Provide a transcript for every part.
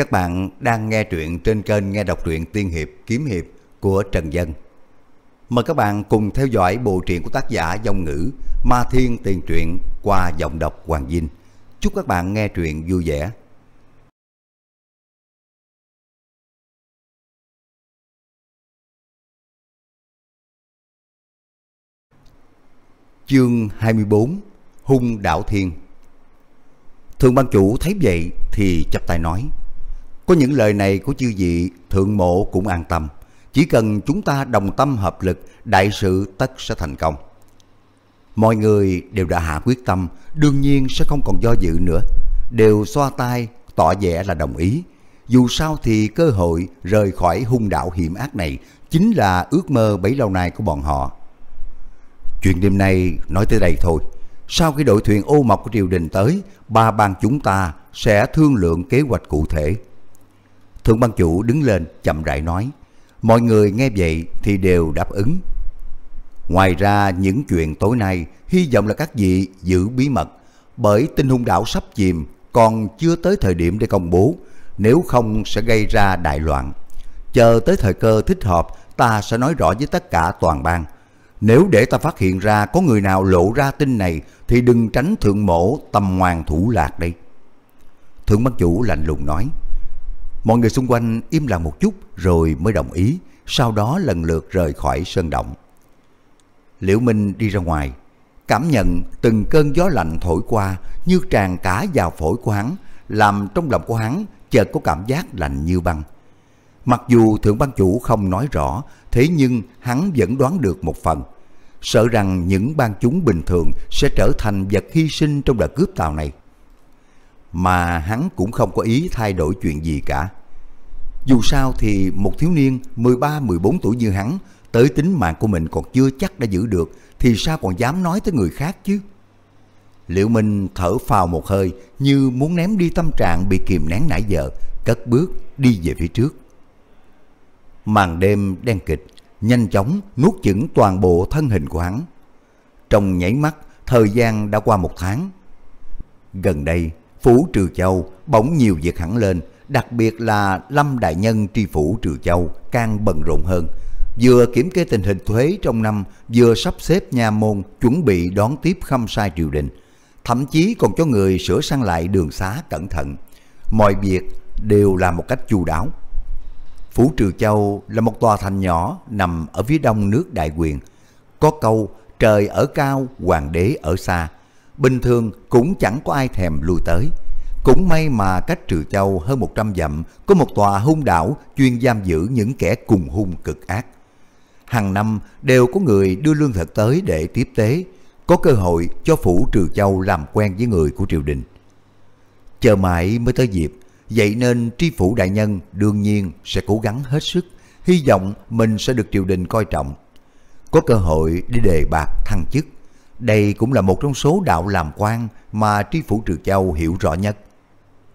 Các bạn đang nghe truyện trên kênh Nghe Đọc Truyện Tiên Hiệp Kiếm Hiệp của Trần Dân. Mời các bạn cùng theo dõi bộ truyện của tác giả dòng ngữ Ma Thiên Tiền Truyện qua giọng đọc Hoàng Vinh. Chúc các bạn nghe truyện vui vẻ. Chương 24 Hung Đảo Thiên Thường ban chủ thấy vậy thì chắp tay nói có những lời này của chư vị, thượng mộ cũng an tâm. Chỉ cần chúng ta đồng tâm hợp lực, đại sự tất sẽ thành công. Mọi người đều đã hạ quyết tâm, đương nhiên sẽ không còn do dự nữa. Đều xoa tay, tỏ vẻ là đồng ý. Dù sao thì cơ hội rời khỏi hung đạo hiểm ác này chính là ước mơ bấy lâu nay của bọn họ. Chuyện đêm nay nói tới đây thôi. Sau khi đội thuyền ô mộc của triều đình tới, ba bang chúng ta sẽ thương lượng kế hoạch cụ thể. Thượng ban chủ đứng lên chậm rãi nói, mọi người nghe vậy thì đều đáp ứng. Ngoài ra những chuyện tối nay hy vọng là các vị giữ bí mật, bởi tinh hung đảo sắp chìm còn chưa tới thời điểm để công bố, nếu không sẽ gây ra đại loạn. Chờ tới thời cơ thích hợp, ta sẽ nói rõ với tất cả toàn bang. Nếu để ta phát hiện ra có người nào lộ ra tin này thì đừng tránh thượng mổ tầm hoàng thủ lạc đi. Thượng ban chủ lạnh lùng nói, Mọi người xung quanh im lặng một chút rồi mới đồng ý, sau đó lần lượt rời khỏi sơn động. Liễu Minh đi ra ngoài, cảm nhận từng cơn gió lạnh thổi qua như tràn cả vào phổi của hắn, làm trong lòng của hắn chợt có cảm giác lạnh như băng. Mặc dù thượng ban chủ không nói rõ, thế nhưng hắn vẫn đoán được một phần. Sợ rằng những ban chúng bình thường sẽ trở thành vật hy sinh trong đợt cướp tàu này mà hắn cũng không có ý thay đổi chuyện gì cả. Dù sao thì một thiếu niên 13-14 tuổi như hắn, tới tính mạng của mình còn chưa chắc đã giữ được, thì sao còn dám nói tới người khác chứ? Liệu Minh thở phào một hơi như muốn ném đi tâm trạng bị kìm nén nãy giờ, cất bước đi về phía trước. Màn đêm đen kịch, nhanh chóng nuốt chửng toàn bộ thân hình của hắn. Trong nháy mắt, thời gian đã qua một tháng. Gần đây, Phủ Trừ Châu bỗng nhiều việc hẳn lên, đặc biệt là Lâm Đại Nhân tri phủ Trừ Châu càng bận rộn hơn. Vừa kiểm kê tình hình thuế trong năm, vừa sắp xếp nha môn chuẩn bị đón tiếp khâm sai triều đình. Thậm chí còn cho người sửa sang lại đường xá cẩn thận. Mọi việc đều là một cách chu đáo. Phủ Trừ Châu là một tòa thành nhỏ nằm ở phía đông nước Đại Quyền. Có câu trời ở cao, hoàng đế ở xa bình thường cũng chẳng có ai thèm lui tới. Cũng may mà cách Trừ Châu hơn 100 dặm có một tòa hung đảo chuyên giam giữ những kẻ cùng hung cực ác. Hàng năm đều có người đưa lương thực tới để tiếp tế, có cơ hội cho phủ Trừ Châu làm quen với người của triều đình. Chờ mãi mới tới dịp, vậy nên tri phủ đại nhân đương nhiên sẽ cố gắng hết sức, hy vọng mình sẽ được triều đình coi trọng. Có cơ hội đi đề bạc thăng chức đây cũng là một trong số đạo làm quan mà Tri Phủ Trừ Châu hiểu rõ nhất.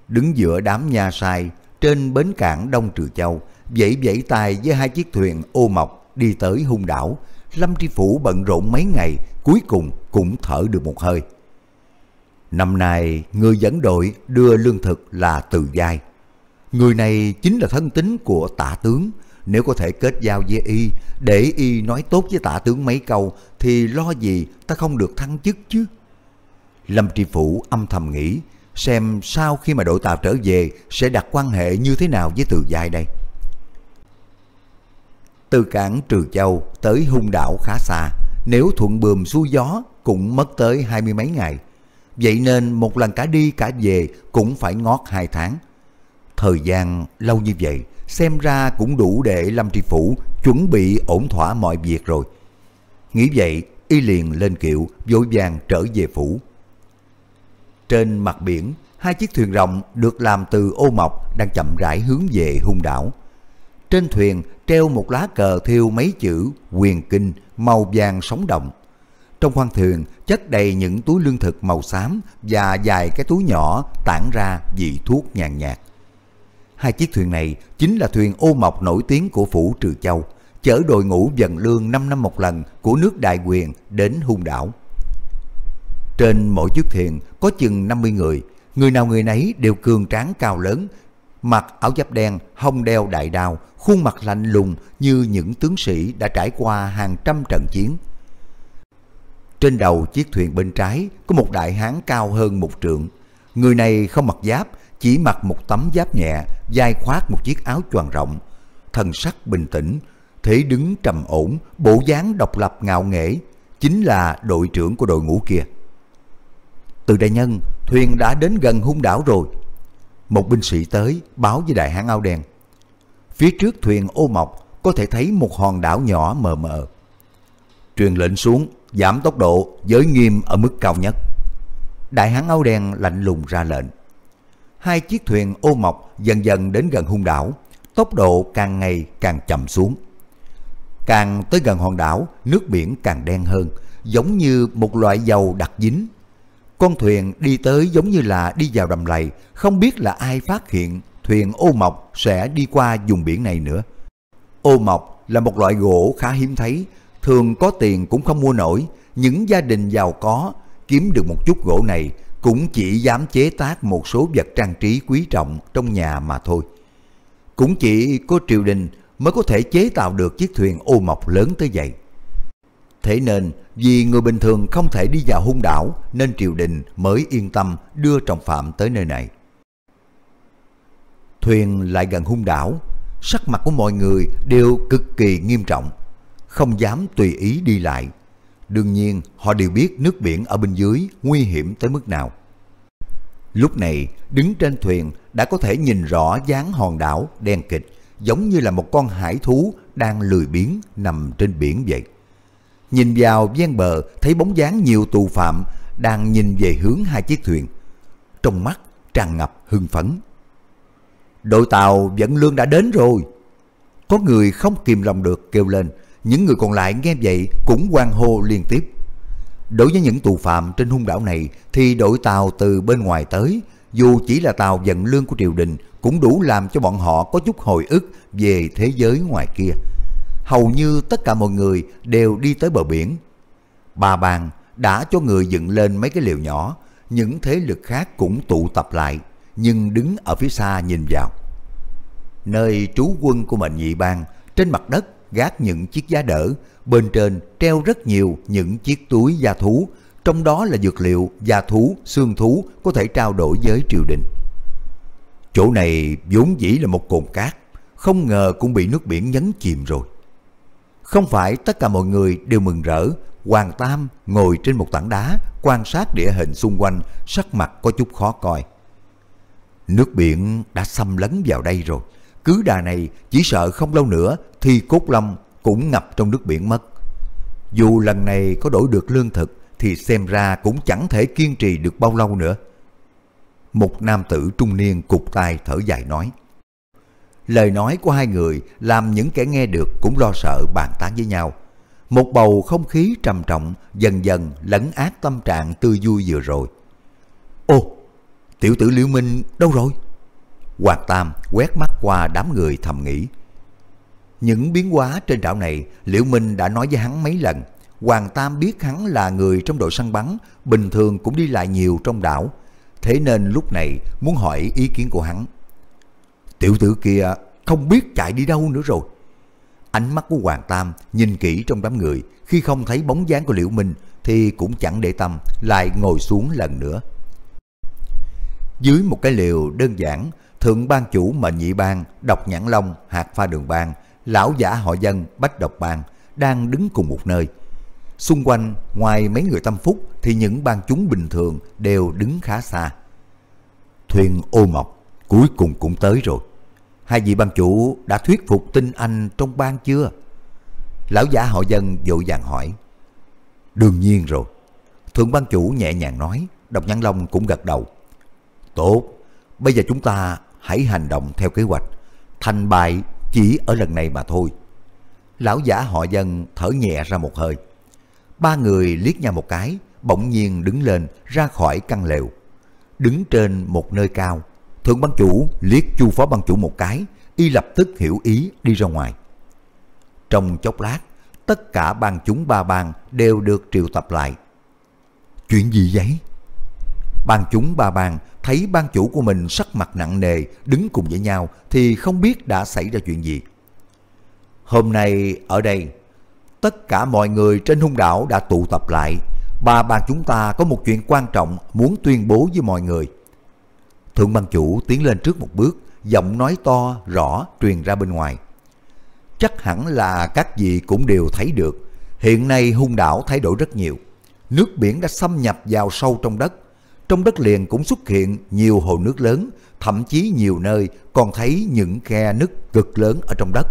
Đứng giữa đám nhà sai trên bến cảng Đông Trừ Châu, vẫy vẫy tay với hai chiếc thuyền ô mọc đi tới hung đảo, Lâm Tri Phủ bận rộn mấy ngày, cuối cùng cũng thở được một hơi. Năm nay, người dẫn đội đưa lương thực là Từ Giai. Người này chính là thân tính của tả tướng, nếu có thể kết giao với y, để y nói tốt với tạ tướng mấy câu, thì lo gì ta không được thăng chức chứ. Lâm Tri Phủ âm thầm nghĩ, xem sau khi mà đội tàu trở về sẽ đặt quan hệ như thế nào với từ dài đây. Từ cảng Trừ Châu tới hung đảo khá xa, nếu thuận bườm xuôi gió cũng mất tới hai mươi mấy ngày. Vậy nên một lần cả đi cả về cũng phải ngót hai tháng. Thời gian lâu như vậy, xem ra cũng đủ để Lâm Tri Phủ chuẩn bị ổn thỏa mọi việc rồi. Nghĩ vậy, y liền lên kiệu, vội vàng trở về phủ. Trên mặt biển, hai chiếc thuyền rộng được làm từ ô mộc đang chậm rãi hướng về hung đảo. Trên thuyền treo một lá cờ thiêu mấy chữ quyền kinh màu vàng sóng động. Trong khoang thuyền chất đầy những túi lương thực màu xám và vài cái túi nhỏ tản ra vị thuốc nhàn nhạt. Hai chiếc thuyền này chính là thuyền ô mộc nổi tiếng của phủ Trừ Châu, chở đội ngũ dần lương 5 năm một lần của nước Đại Quyền đến hung đảo. Trên mỗi chiếc thuyền có chừng 50 người, người nào người nấy đều cường tráng cao lớn, mặc áo giáp đen, hông đeo đại đao, khuôn mặt lạnh lùng như những tướng sĩ đã trải qua hàng trăm trận chiến. Trên đầu chiếc thuyền bên trái có một đại hán cao hơn một trượng. Người này không mặc giáp chỉ mặc một tấm giáp nhẹ, vai khoác một chiếc áo choàng rộng. Thần sắc bình tĩnh, thế đứng trầm ổn, bộ dáng độc lập ngạo nghễ, chính là đội trưởng của đội ngũ kia. Từ đại nhân, thuyền đã đến gần hung đảo rồi. Một binh sĩ tới, báo với đại hán áo đen. Phía trước thuyền ô mọc, có thể thấy một hòn đảo nhỏ mờ mờ. Truyền lệnh xuống, giảm tốc độ, giới nghiêm ở mức cao nhất. Đại hán áo đen lạnh lùng ra lệnh hai chiếc thuyền ô mọc dần dần đến gần hung đảo, tốc độ càng ngày càng chậm xuống. Càng tới gần hòn đảo, nước biển càng đen hơn, giống như một loại dầu đặc dính. Con thuyền đi tới giống như là đi vào đầm lầy, không biết là ai phát hiện thuyền ô mọc sẽ đi qua vùng biển này nữa. Ô mọc là một loại gỗ khá hiếm thấy, thường có tiền cũng không mua nổi, những gia đình giàu có kiếm được một chút gỗ này cũng chỉ dám chế tác một số vật trang trí quý trọng trong nhà mà thôi. Cũng chỉ có triều đình mới có thể chế tạo được chiếc thuyền ô mộc lớn tới vậy. Thế nên, vì người bình thường không thể đi vào hung đảo nên triều đình mới yên tâm đưa trọng phạm tới nơi này. Thuyền lại gần hung đảo, sắc mặt của mọi người đều cực kỳ nghiêm trọng, không dám tùy ý đi lại Đương nhiên, họ đều biết nước biển ở bên dưới nguy hiểm tới mức nào. Lúc này, đứng trên thuyền đã có thể nhìn rõ dáng hòn đảo đen kịch, giống như là một con hải thú đang lười biếng nằm trên biển vậy. Nhìn vào ven bờ thấy bóng dáng nhiều tù phạm đang nhìn về hướng hai chiếc thuyền. Trong mắt tràn ngập hưng phấn. Đội tàu dẫn lương đã đến rồi. Có người không kìm lòng được kêu lên những người còn lại nghe vậy cũng quan hô liên tiếp. Đối với những tù phạm trên hung đảo này thì đội tàu từ bên ngoài tới, dù chỉ là tàu vận lương của triều đình cũng đủ làm cho bọn họ có chút hồi ức về thế giới ngoài kia. Hầu như tất cả mọi người đều đi tới bờ biển. Bà bàn đã cho người dựng lên mấy cái liều nhỏ, những thế lực khác cũng tụ tập lại, nhưng đứng ở phía xa nhìn vào. Nơi trú quân của mệnh nhị bang, trên mặt đất gác những chiếc giá đỡ, bên trên treo rất nhiều những chiếc túi gia thú, trong đó là dược liệu, gia thú, xương thú có thể trao đổi với triều đình. Chỗ này vốn dĩ là một cồn cát, không ngờ cũng bị nước biển nhấn chìm rồi. Không phải tất cả mọi người đều mừng rỡ, Hoàng Tam ngồi trên một tảng đá, quan sát địa hình xung quanh, sắc mặt có chút khó coi. Nước biển đã xâm lấn vào đây rồi cứ đà này chỉ sợ không lâu nữa thì cốt lâm cũng ngập trong nước biển mất. Dù lần này có đổi được lương thực thì xem ra cũng chẳng thể kiên trì được bao lâu nữa. Một nam tử trung niên cục tay thở dài nói. Lời nói của hai người làm những kẻ nghe được cũng lo sợ bàn tán với nhau. Một bầu không khí trầm trọng dần dần lấn át tâm trạng tươi vui vừa rồi. Ô, tiểu tử Liễu Minh đâu rồi? Hoàng Tam quét mắt qua đám người thầm nghĩ. Những biến hóa trên đảo này, Liễu Minh đã nói với hắn mấy lần. Hoàng Tam biết hắn là người trong đội săn bắn, bình thường cũng đi lại nhiều trong đảo. Thế nên lúc này muốn hỏi ý kiến của hắn. Tiểu tử kia không biết chạy đi đâu nữa rồi. Ánh mắt của Hoàng Tam nhìn kỹ trong đám người, khi không thấy bóng dáng của Liễu Minh thì cũng chẳng để tâm, lại ngồi xuống lần nữa. Dưới một cái liều đơn giản, thượng ban chủ mệnh nhị bang, độc nhãn long, hạt pha đường bang, lão giả họ dân, bách độc bang đang đứng cùng một nơi. Xung quanh, ngoài mấy người tâm phúc thì những ban chúng bình thường đều đứng khá xa. Thuyền ô mộc cuối cùng cũng tới rồi. Hai vị ban chủ đã thuyết phục tinh anh trong ban chưa? Lão giả họ dân vội vàng hỏi. Đương nhiên rồi. Thượng ban chủ nhẹ nhàng nói, độc nhãn long cũng gật đầu. Tốt, bây giờ chúng ta hãy hành động theo kế hoạch. Thành bại chỉ ở lần này mà thôi. Lão giả họ dân thở nhẹ ra một hơi. Ba người liếc nhau một cái, bỗng nhiên đứng lên ra khỏi căn lều. Đứng trên một nơi cao, thượng băng chủ liếc chu phó băng chủ một cái, y lập tức hiểu ý đi ra ngoài. Trong chốc lát, tất cả bang chúng ba bang đều được triệu tập lại. Chuyện gì vậy? Bang chúng ba bang thấy ban chủ của mình sắc mặt nặng nề, đứng cùng với nhau thì không biết đã xảy ra chuyện gì. Hôm nay ở đây, tất cả mọi người trên hung đảo đã tụ tập lại. Ba bàn chúng ta có một chuyện quan trọng muốn tuyên bố với mọi người. Thượng ban chủ tiến lên trước một bước, giọng nói to, rõ truyền ra bên ngoài. Chắc hẳn là các vị cũng đều thấy được, hiện nay hung đảo thay đổi rất nhiều. Nước biển đã xâm nhập vào sâu trong đất, trong đất liền cũng xuất hiện nhiều hồ nước lớn, thậm chí nhiều nơi còn thấy những khe nứt cực lớn ở trong đất.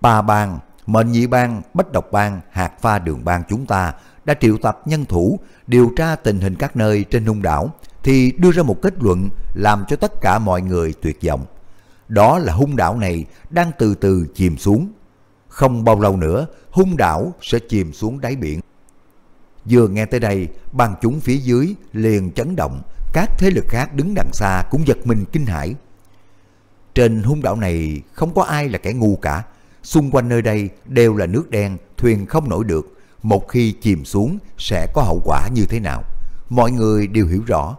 Ba bang, mệnh nhị bang, bách độc bang, hạt pha đường bang chúng ta đã triệu tập nhân thủ điều tra tình hình các nơi trên hung đảo thì đưa ra một kết luận làm cho tất cả mọi người tuyệt vọng. Đó là hung đảo này đang từ từ chìm xuống. Không bao lâu nữa, hung đảo sẽ chìm xuống đáy biển. Vừa nghe tới đây, bàn chúng phía dưới liền chấn động, các thế lực khác đứng đằng xa cũng giật mình kinh hãi. Trên hung đảo này không có ai là kẻ ngu cả, xung quanh nơi đây đều là nước đen, thuyền không nổi được, một khi chìm xuống sẽ có hậu quả như thế nào. Mọi người đều hiểu rõ.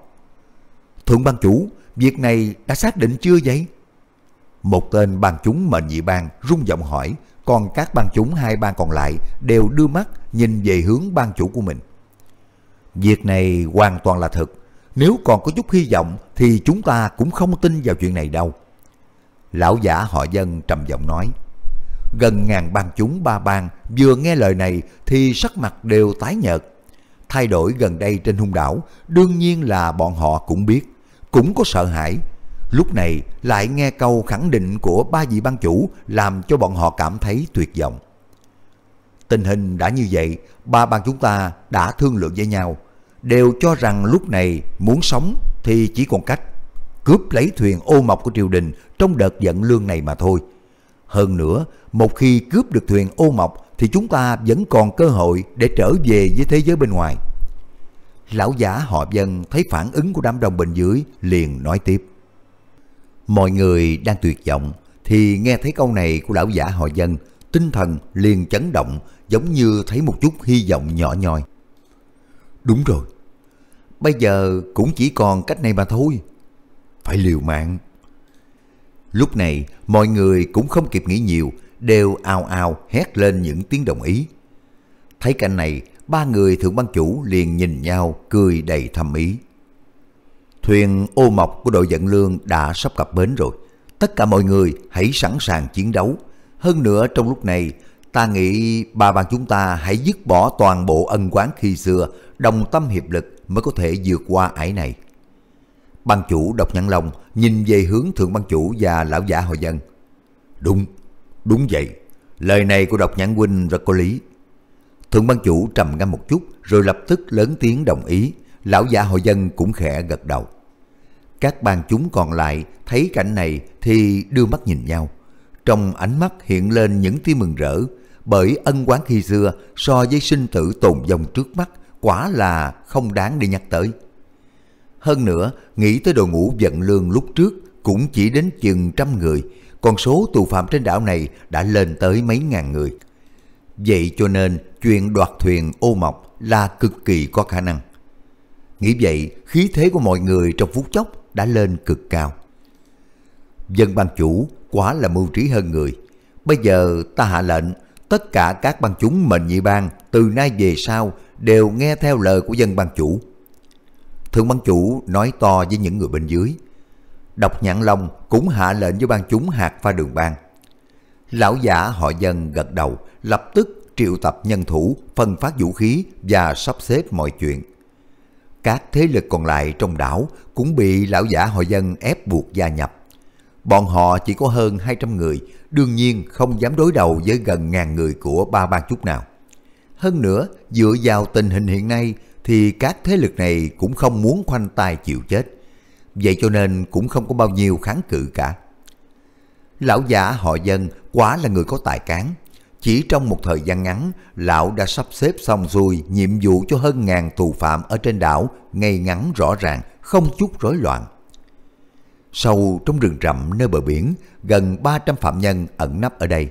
Thượng ban chủ, việc này đã xác định chưa vậy? Một tên bàn chúng mệnh nhị bang rung giọng hỏi, còn các bang chúng hai bang còn lại đều đưa mắt nhìn về hướng bang chủ của mình. Việc này hoàn toàn là thật, nếu còn có chút hy vọng thì chúng ta cũng không tin vào chuyện này đâu. Lão giả họ dân trầm giọng nói, gần ngàn bang chúng ba bang vừa nghe lời này thì sắc mặt đều tái nhợt. Thay đổi gần đây trên hung đảo, đương nhiên là bọn họ cũng biết, cũng có sợ hãi, Lúc này lại nghe câu khẳng định của ba vị ban chủ làm cho bọn họ cảm thấy tuyệt vọng. Tình hình đã như vậy, ba ban chúng ta đã thương lượng với nhau, đều cho rằng lúc này muốn sống thì chỉ còn cách cướp lấy thuyền ô mộc của triều đình trong đợt dẫn lương này mà thôi. Hơn nữa, một khi cướp được thuyền ô mộc thì chúng ta vẫn còn cơ hội để trở về với thế giới bên ngoài. Lão giả họ dân thấy phản ứng của đám đông bên dưới liền nói tiếp. Mọi người đang tuyệt vọng thì nghe thấy câu này của lão giả họ dân, tinh thần liền chấn động giống như thấy một chút hy vọng nhỏ nhoi. Đúng rồi, bây giờ cũng chỉ còn cách này mà thôi. Phải liều mạng. Lúc này mọi người cũng không kịp nghĩ nhiều, đều ao ao hét lên những tiếng đồng ý. Thấy cảnh này, ba người thượng ban chủ liền nhìn nhau cười đầy thầm ý. Thuyền ô mộc của đội dẫn lương đã sắp cập bến rồi. Tất cả mọi người hãy sẵn sàng chiến đấu. Hơn nữa trong lúc này, ta nghĩ bà bạn chúng ta hãy dứt bỏ toàn bộ ân quán khi xưa, đồng tâm hiệp lực mới có thể vượt qua ải này. Ban chủ độc nhãn lòng nhìn về hướng thượng ban chủ và lão giả hội dân. Đúng, đúng vậy. Lời này của độc nhãn huynh rất có lý. Thượng ban chủ trầm ngâm một chút rồi lập tức lớn tiếng đồng ý lão giả hội dân cũng khẽ gật đầu. Các bang chúng còn lại thấy cảnh này thì đưa mắt nhìn nhau. Trong ánh mắt hiện lên những tia mừng rỡ, bởi ân quán khi xưa so với sinh tử tồn vong trước mắt quả là không đáng để nhắc tới. Hơn nữa, nghĩ tới đội ngũ vận lương lúc trước cũng chỉ đến chừng trăm người, còn số tù phạm trên đảo này đã lên tới mấy ngàn người. Vậy cho nên chuyện đoạt thuyền ô mọc là cực kỳ có khả năng. Nghĩ vậy, khí thế của mọi người trong phút chốc đã lên cực cao. Dân ban chủ quá là mưu trí hơn người. Bây giờ ta hạ lệnh, tất cả các bang chúng mệnh nhị bang từ nay về sau đều nghe theo lời của dân ban chủ. Thượng ban chủ nói to với những người bên dưới. Độc nhãn long cũng hạ lệnh với ban chúng hạt pha đường bang. Lão giả họ dân gật đầu, lập tức triệu tập nhân thủ, phân phát vũ khí và sắp xếp mọi chuyện. Các thế lực còn lại trong đảo cũng bị lão giả họ dân ép buộc gia nhập. Bọn họ chỉ có hơn 200 người, đương nhiên không dám đối đầu với gần ngàn người của ba bang chút nào. Hơn nữa, dựa vào tình hình hiện nay thì các thế lực này cũng không muốn khoanh tay chịu chết. Vậy cho nên cũng không có bao nhiêu kháng cự cả. Lão giả họ dân quá là người có tài cán, chỉ trong một thời gian ngắn, lão đã sắp xếp xong xuôi nhiệm vụ cho hơn ngàn tù phạm ở trên đảo, ngay ngắn rõ ràng, không chút rối loạn. Sâu trong rừng rậm nơi bờ biển, gần 300 phạm nhân ẩn nấp ở đây.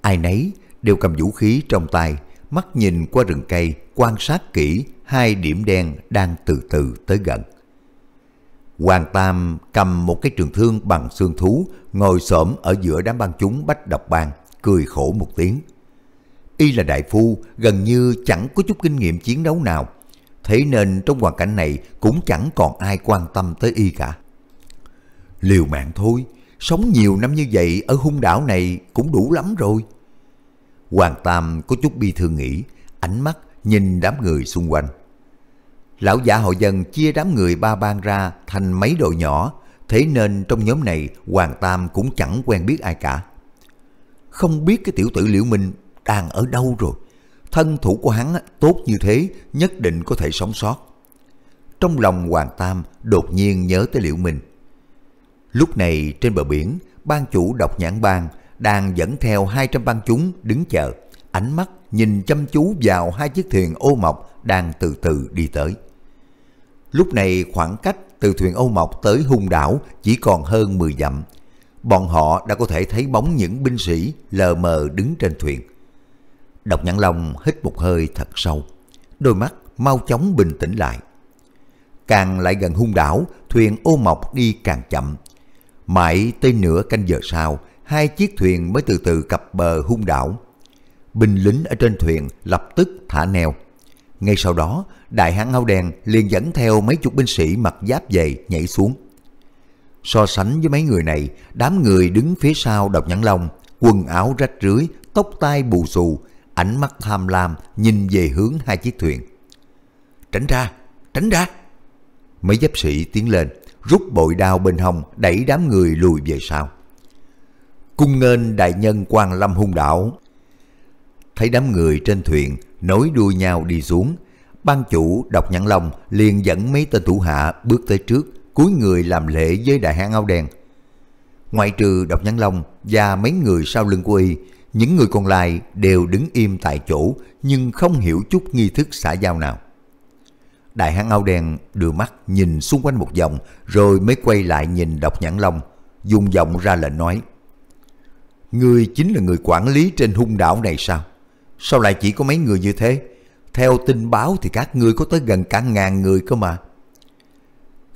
Ai nấy đều cầm vũ khí trong tay, mắt nhìn qua rừng cây, quan sát kỹ hai điểm đen đang từ từ tới gần. Hoàng Tam cầm một cái trường thương bằng xương thú, ngồi xổm ở giữa đám băng chúng bách độc bang cười khổ một tiếng. Y là đại phu, gần như chẳng có chút kinh nghiệm chiến đấu nào, thế nên trong hoàn cảnh này cũng chẳng còn ai quan tâm tới Y cả. Liều mạng thôi, sống nhiều năm như vậy ở hung đảo này cũng đủ lắm rồi. Hoàng Tam có chút bi thương nghĩ, ánh mắt nhìn đám người xung quanh. Lão giả họ dân chia đám người ba bang ra thành mấy đội nhỏ, thế nên trong nhóm này Hoàng Tam cũng chẳng quen biết ai cả không biết cái tiểu tử Liễu Minh đang ở đâu rồi. Thân thủ của hắn tốt như thế nhất định có thể sống sót. Trong lòng Hoàng Tam đột nhiên nhớ tới Liễu Minh. Lúc này trên bờ biển, ban chủ đọc nhãn ban đang dẫn theo 200 ban chúng đứng chờ, ánh mắt nhìn chăm chú vào hai chiếc thuyền ô mộc đang từ từ đi tới. Lúc này khoảng cách từ thuyền ô mộc tới hung đảo chỉ còn hơn 10 dặm, bọn họ đã có thể thấy bóng những binh sĩ lờ mờ đứng trên thuyền. Độc Nhãn Long hít một hơi thật sâu, đôi mắt mau chóng bình tĩnh lại. Càng lại gần hung đảo, thuyền ô mộc đi càng chậm. Mãi tới nửa canh giờ sau, hai chiếc thuyền mới từ từ cập bờ hung đảo. Binh lính ở trên thuyền lập tức thả neo. Ngay sau đó, đại hãng áo đen liền dẫn theo mấy chục binh sĩ mặc giáp dày nhảy xuống. So sánh với mấy người này, đám người đứng phía sau độc nhãn long, quần áo rách rưới, tóc tai bù xù, ánh mắt tham lam nhìn về hướng hai chiếc thuyền. Tránh ra, tránh ra. Mấy giáp sĩ tiến lên, rút bội đao bên hông đẩy đám người lùi về sau. Cung nghênh đại nhân quan lâm hung đảo. Thấy đám người trên thuyền nối đuôi nhau đi xuống, ban chủ độc nhãn long liền dẫn mấy tên thủ hạ bước tới trước cúi người làm lễ với đại hán áo đen. Ngoại trừ Độc Nhãn Long và mấy người sau lưng của y, những người còn lại đều đứng im tại chỗ nhưng không hiểu chút nghi thức xã giao nào. Đại hán áo đen đưa mắt nhìn xung quanh một vòng rồi mới quay lại nhìn Độc Nhãn Long, dùng giọng ra lệnh nói. người chính là người quản lý trên hung đảo này sao? Sao lại chỉ có mấy người như thế? Theo tin báo thì các ngươi có tới gần cả ngàn người cơ mà.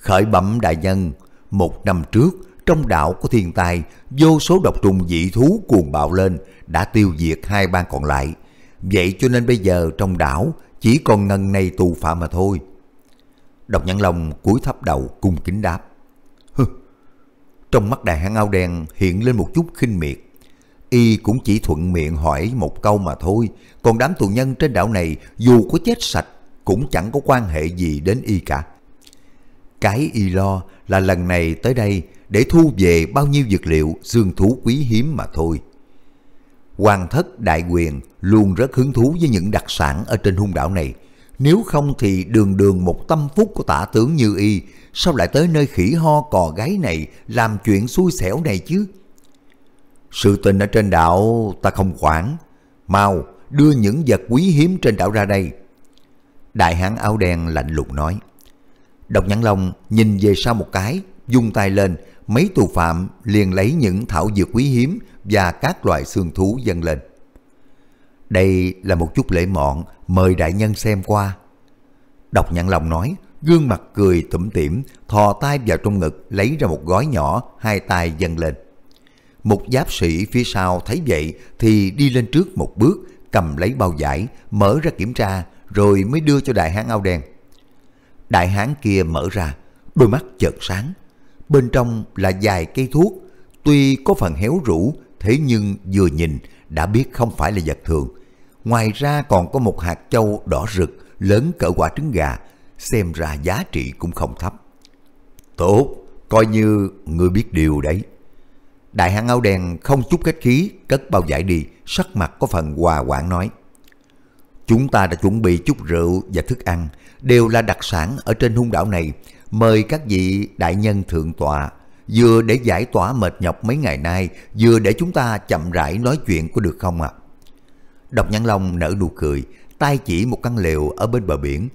Khởi bẩm đại nhân, một năm trước, trong đảo có thiên tai, vô số độc trùng dị thú cuồng bạo lên, đã tiêu diệt hai bang còn lại. Vậy cho nên bây giờ trong đảo chỉ còn ngần này tù phạm mà thôi. Độc nhãn lòng cúi thấp đầu cung kính đáp. Hừ. Trong mắt đại hán ao đen hiện lên một chút khinh miệt. Y cũng chỉ thuận miệng hỏi một câu mà thôi, còn đám tù nhân trên đảo này dù có chết sạch cũng chẳng có quan hệ gì đến Y cả. Cái y lo là lần này tới đây để thu về bao nhiêu dược liệu xương thú quý hiếm mà thôi. Hoàng thất đại quyền luôn rất hứng thú với những đặc sản ở trên hung đảo này. Nếu không thì đường đường một tâm phúc của tả tướng Như Y sao lại tới nơi khỉ ho cò gáy này làm chuyện xui xẻo này chứ? Sự tình ở trên đảo ta không quản. Mau, đưa những vật quý hiếm trên đảo ra đây. Đại hán áo đen lạnh lùng nói. Độc nhãn long nhìn về sau một cái, dùng tay lên, mấy tù phạm liền lấy những thảo dược quý hiếm và các loại xương thú dâng lên. Đây là một chút lễ mọn, mời đại nhân xem qua. Độc nhãn lòng nói, gương mặt cười tủm tỉm, thò tay vào trong ngực lấy ra một gói nhỏ, hai tay dâng lên. Một giáp sĩ phía sau thấy vậy thì đi lên trước một bước, cầm lấy bao giải, mở ra kiểm tra rồi mới đưa cho đại hán áo đen đại hán kia mở ra, đôi mắt chợt sáng. Bên trong là vài cây thuốc, tuy có phần héo rũ, thế nhưng vừa nhìn đã biết không phải là vật thường. Ngoài ra còn có một hạt châu đỏ rực, lớn cỡ quả trứng gà, xem ra giá trị cũng không thấp. Tốt, coi như người biết điều đấy. Đại hán áo đen không chút cách khí, cất bao giải đi, sắc mặt có phần hòa quảng nói. Chúng ta đã chuẩn bị chút rượu và thức ăn, đều là đặc sản ở trên hung đảo này. Mời các vị đại nhân thượng tọa, vừa để giải tỏa mệt nhọc mấy ngày nay, vừa để chúng ta chậm rãi nói chuyện có được không ạ? Độc Nhãn Long nở nụ cười, tay chỉ một căn lều ở bên bờ biển.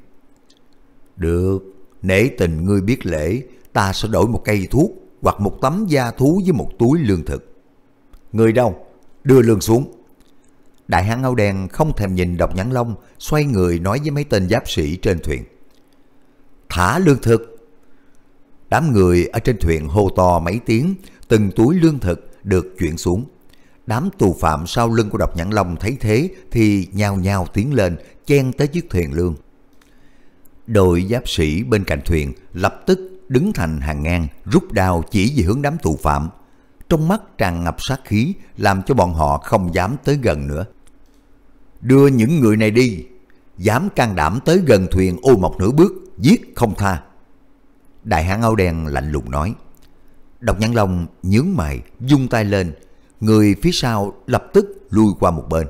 Được, nể tình ngươi biết lễ, ta sẽ đổi một cây thuốc hoặc một tấm da thú với một túi lương thực. Người đâu? Đưa lương xuống đại hán áo đen không thèm nhìn độc nhãn long, xoay người nói với mấy tên giáp sĩ trên thuyền. Thả lương thực! Đám người ở trên thuyền hô to mấy tiếng, từng túi lương thực được chuyển xuống. Đám tù phạm sau lưng của độc nhãn long thấy thế thì nhao nhao tiến lên, chen tới chiếc thuyền lương. Đội giáp sĩ bên cạnh thuyền lập tức đứng thành hàng ngang, rút đao chỉ về hướng đám tù phạm. Trong mắt tràn ngập sát khí, làm cho bọn họ không dám tới gần nữa. Đưa những người này đi, dám can đảm tới gần thuyền ô mộc nửa bước, giết không tha. Đại hán áo đen lạnh lùng nói. Độc nhãn long nhướng mày, dung tay lên, người phía sau lập tức lui qua một bên.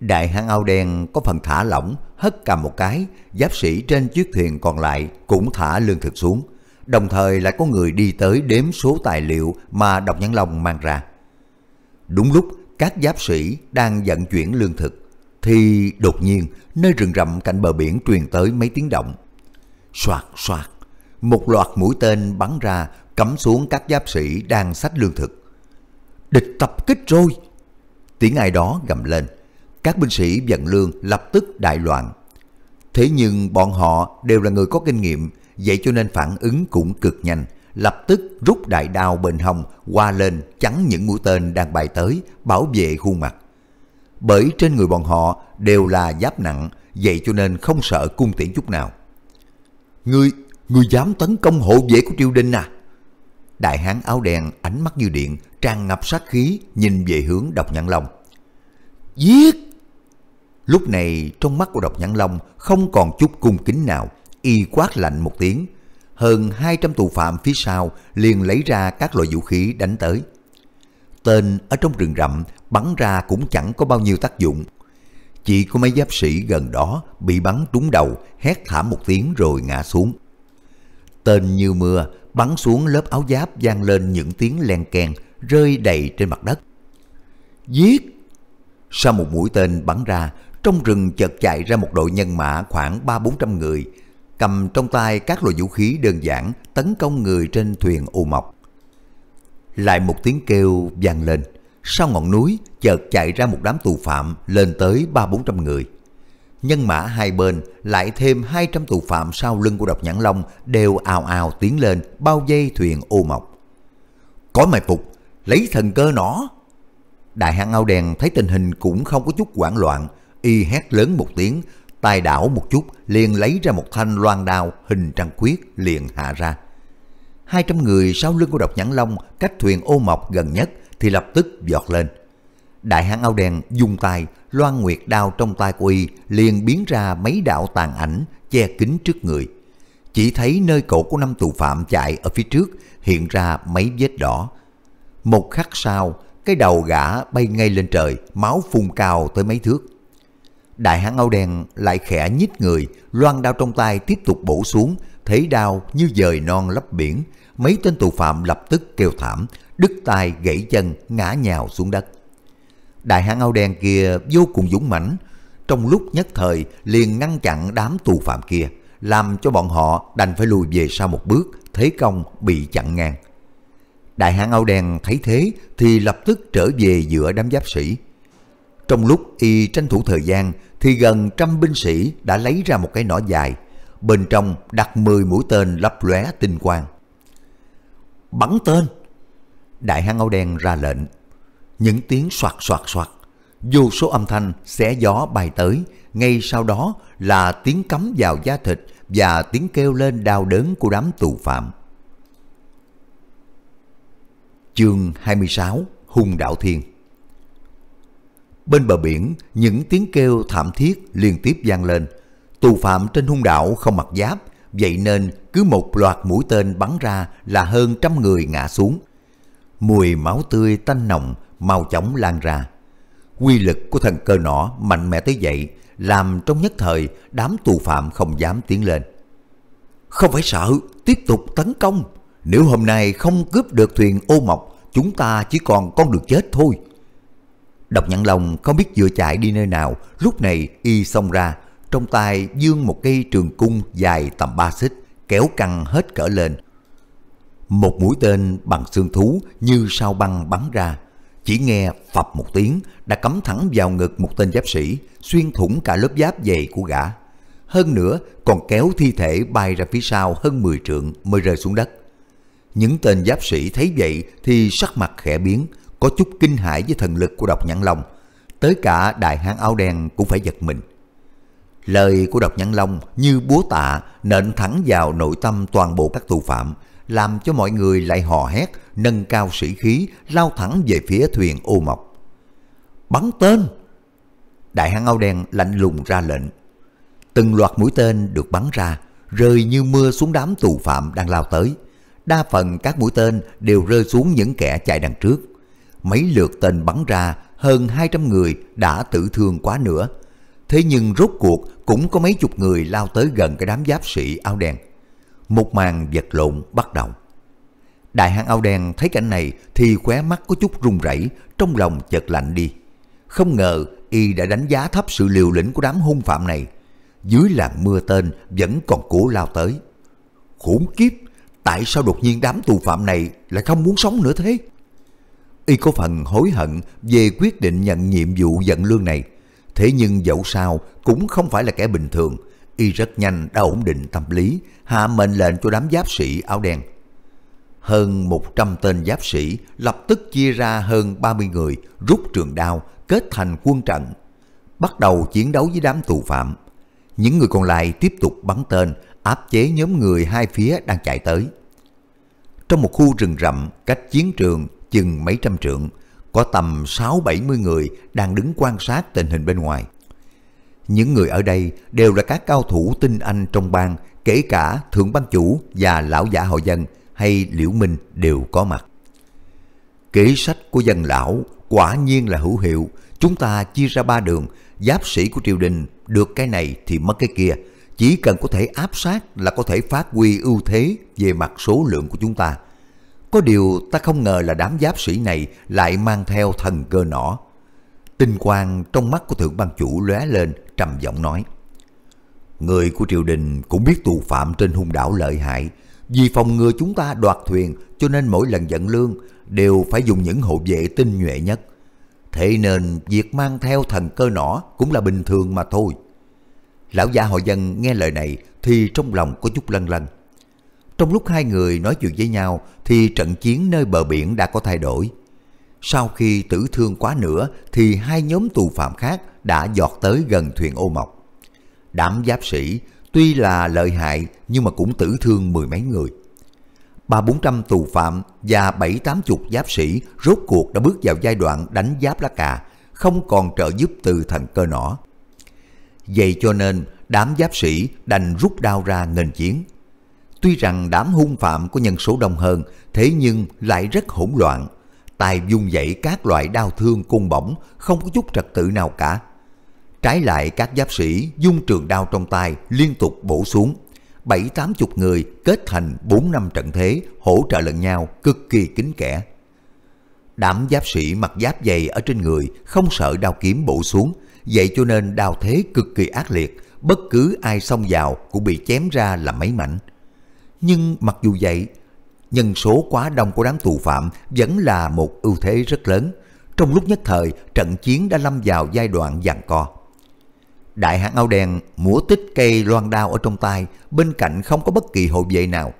Đại hán áo đen có phần thả lỏng, hất cầm một cái, giáp sĩ trên chiếc thuyền còn lại cũng thả lương thực xuống. Đồng thời lại có người đi tới đếm số tài liệu mà độc nhãn long mang ra. Đúng lúc các giáp sĩ đang vận chuyển lương thực, thì đột nhiên nơi rừng rậm cạnh bờ biển truyền tới mấy tiếng động. Soạt soạt, một loạt mũi tên bắn ra cắm xuống các giáp sĩ đang xách lương thực. Địch tập kích rồi! Tiếng ai đó gầm lên, các binh sĩ vận lương lập tức đại loạn. Thế nhưng bọn họ đều là người có kinh nghiệm, vậy cho nên phản ứng cũng cực nhanh, lập tức rút đại đao bên hồng qua lên chắn những mũi tên đang bay tới bảo vệ khuôn mặt bởi trên người bọn họ đều là giáp nặng vậy cho nên không sợ cung tiễn chút nào ngươi ngươi dám tấn công hộ vệ của triều đình à đại hán áo đen ánh mắt như điện tràn ngập sát khí nhìn về hướng độc nhãn long giết lúc này trong mắt của độc nhãn long không còn chút cung kính nào y quát lạnh một tiếng hơn 200 tù phạm phía sau liền lấy ra các loại vũ khí đánh tới. Tên ở trong rừng rậm bắn ra cũng chẳng có bao nhiêu tác dụng. Chỉ có mấy giáp sĩ gần đó bị bắn trúng đầu, hét thảm một tiếng rồi ngã xuống. Tên như mưa bắn xuống lớp áo giáp vang lên những tiếng len keng rơi đầy trên mặt đất. Giết! Sau một mũi tên bắn ra, trong rừng chợt chạy ra một đội nhân mã khoảng ba bốn trăm người, cầm trong tay các loại vũ khí đơn giản tấn công người trên thuyền ô mọc. Lại một tiếng kêu vang lên, sau ngọn núi chợt chạy ra một đám tù phạm lên tới ba bốn trăm người. Nhân mã hai bên lại thêm hai trăm tù phạm sau lưng của độc nhãn long đều ào ào tiến lên bao dây thuyền ô mọc. Có mày phục, lấy thần cơ nó. Đại hạng ao đèn thấy tình hình cũng không có chút hoảng loạn, y hét lớn một tiếng tay đảo một chút liền lấy ra một thanh loan đao hình trăng khuyết liền hạ ra. Hai trăm người sau lưng của độc nhãn long cách thuyền ô mộc gần nhất thì lập tức giọt lên. Đại hán áo đen dùng tay, loan nguyệt đao trong tay của y liền biến ra mấy đạo tàn ảnh che kín trước người. Chỉ thấy nơi cổ của năm tù phạm chạy ở phía trước hiện ra mấy vết đỏ. Một khắc sau, cái đầu gã bay ngay lên trời, máu phun cao tới mấy thước. Đại hán áo đen lại khẽ nhích người, loan đao trong tay tiếp tục bổ xuống, thấy đao như dời non lấp biển. Mấy tên tù phạm lập tức kêu thảm, đứt tay gãy chân ngã nhào xuống đất. Đại hán áo đen kia vô cùng dũng mãnh, trong lúc nhất thời liền ngăn chặn đám tù phạm kia, làm cho bọn họ đành phải lùi về sau một bước, thế công bị chặn ngang. Đại hán áo đen thấy thế thì lập tức trở về giữa đám giáp sĩ. Trong lúc y tranh thủ thời gian thì gần trăm binh sĩ đã lấy ra một cái nỏ dài, bên trong đặt 10 mũi tên lấp lóe tinh quang. Bắn tên! Đại hán áo đen ra lệnh. Những tiếng soạt soạt soạt, dù số âm thanh xé gió bay tới, ngay sau đó là tiếng cắm vào da thịt và tiếng kêu lên đau đớn của đám tù phạm. Chương 26 hùng Đạo Thiên Bên bờ biển, những tiếng kêu thảm thiết liên tiếp vang lên. Tù phạm trên hung đảo không mặc giáp, vậy nên cứ một loạt mũi tên bắn ra là hơn trăm người ngã xuống. Mùi máu tươi tanh nồng mau chóng lan ra. Quy lực của thần cơ nỏ mạnh mẽ tới vậy, làm trong nhất thời đám tù phạm không dám tiến lên. Không phải sợ, tiếp tục tấn công. Nếu hôm nay không cướp được thuyền ô mộc, chúng ta chỉ còn con đường chết thôi. Độc nhãn lòng không biết vừa chạy đi nơi nào, lúc này y xông ra, trong tay dương một cây trường cung dài tầm 3 xích, kéo căng hết cỡ lên. Một mũi tên bằng xương thú như sao băng bắn ra, chỉ nghe phập một tiếng đã cắm thẳng vào ngực một tên giáp sĩ, xuyên thủng cả lớp giáp dày của gã. Hơn nữa còn kéo thi thể bay ra phía sau hơn 10 trượng mới rơi xuống đất. Những tên giáp sĩ thấy vậy thì sắc mặt khẽ biến, có chút kinh hãi với thần lực của độc nhãn long tới cả đại hán áo đen cũng phải giật mình lời của độc nhãn long như búa tạ nện thẳng vào nội tâm toàn bộ các tù phạm làm cho mọi người lại hò hét nâng cao sĩ khí lao thẳng về phía thuyền ô mộc bắn tên đại hán áo đen lạnh lùng ra lệnh từng loạt mũi tên được bắn ra rơi như mưa xuống đám tù phạm đang lao tới đa phần các mũi tên đều rơi xuống những kẻ chạy đằng trước mấy lượt tên bắn ra, hơn 200 người đã tử thương quá nữa. Thế nhưng rốt cuộc cũng có mấy chục người lao tới gần cái đám giáp sĩ áo đen. Một màn vật lộn bắt đầu. Đại hán áo đen thấy cảnh này thì khóe mắt có chút run rẩy, trong lòng chợt lạnh đi. Không ngờ y đã đánh giá thấp sự liều lĩnh của đám hung phạm này. Dưới làn mưa tên vẫn còn cố lao tới. Khủng khiếp, tại sao đột nhiên đám tù phạm này lại không muốn sống nữa thế? Y có phần hối hận về quyết định nhận nhiệm vụ dẫn lương này. Thế nhưng dẫu sao cũng không phải là kẻ bình thường. Y rất nhanh đã ổn định tâm lý, hạ mệnh lệnh cho đám giáp sĩ áo đen. Hơn 100 tên giáp sĩ lập tức chia ra hơn 30 người rút trường đao kết thành quân trận. Bắt đầu chiến đấu với đám tù phạm. Những người còn lại tiếp tục bắn tên áp chế nhóm người hai phía đang chạy tới. Trong một khu rừng rậm cách chiến trường chừng mấy trăm trượng, có tầm 6-70 người đang đứng quan sát tình hình bên ngoài. Những người ở đây đều là các cao thủ tinh anh trong bang, kể cả thượng ban chủ và lão giả hội dân hay liễu minh đều có mặt. Kế sách của dân lão quả nhiên là hữu hiệu, chúng ta chia ra ba đường, giáp sĩ của triều đình được cái này thì mất cái kia, chỉ cần có thể áp sát là có thể phát huy ưu thế về mặt số lượng của chúng ta. Có điều ta không ngờ là đám giáp sĩ này lại mang theo thần cơ nỏ. Tinh quang trong mắt của thượng ban chủ lóe lên trầm giọng nói. Người của triều đình cũng biết tù phạm trên hung đảo lợi hại. Vì phòng ngừa chúng ta đoạt thuyền cho nên mỗi lần dẫn lương đều phải dùng những hộ vệ tinh nhuệ nhất. Thế nên việc mang theo thần cơ nỏ cũng là bình thường mà thôi. Lão gia họ dân nghe lời này thì trong lòng có chút lân lân. Trong lúc hai người nói chuyện với nhau thì trận chiến nơi bờ biển đã có thay đổi. Sau khi tử thương quá nữa thì hai nhóm tù phạm khác đã giọt tới gần thuyền ô mộc. Đám giáp sĩ tuy là lợi hại nhưng mà cũng tử thương mười mấy người. Ba bốn trăm tù phạm và bảy tám chục giáp sĩ rốt cuộc đã bước vào giai đoạn đánh giáp lá cà, không còn trợ giúp từ thần cơ nỏ. Vậy cho nên đám giáp sĩ đành rút đao ra nghênh chiến. Tuy rằng đám hung phạm có nhân số đông hơn, thế nhưng lại rất hỗn loạn. Tài dung dậy các loại đau thương cung bổng, không có chút trật tự nào cả. Trái lại các giáp sĩ dung trường đao trong tay liên tục bổ xuống. Bảy tám chục người kết thành bốn năm trận thế hỗ trợ lẫn nhau cực kỳ kính kẽ. Đám giáp sĩ mặc giáp dày ở trên người không sợ đao kiếm bổ xuống, vậy cho nên đao thế cực kỳ ác liệt, bất cứ ai xông vào cũng bị chém ra là mấy mảnh. Nhưng mặc dù vậy, nhân số quá đông của đám tù phạm vẫn là một ưu thế rất lớn. Trong lúc nhất thời, trận chiến đã lâm vào giai đoạn giằng co. Đại hãng áo đen múa tích cây loan đao ở trong tay, bên cạnh không có bất kỳ hộ vệ nào.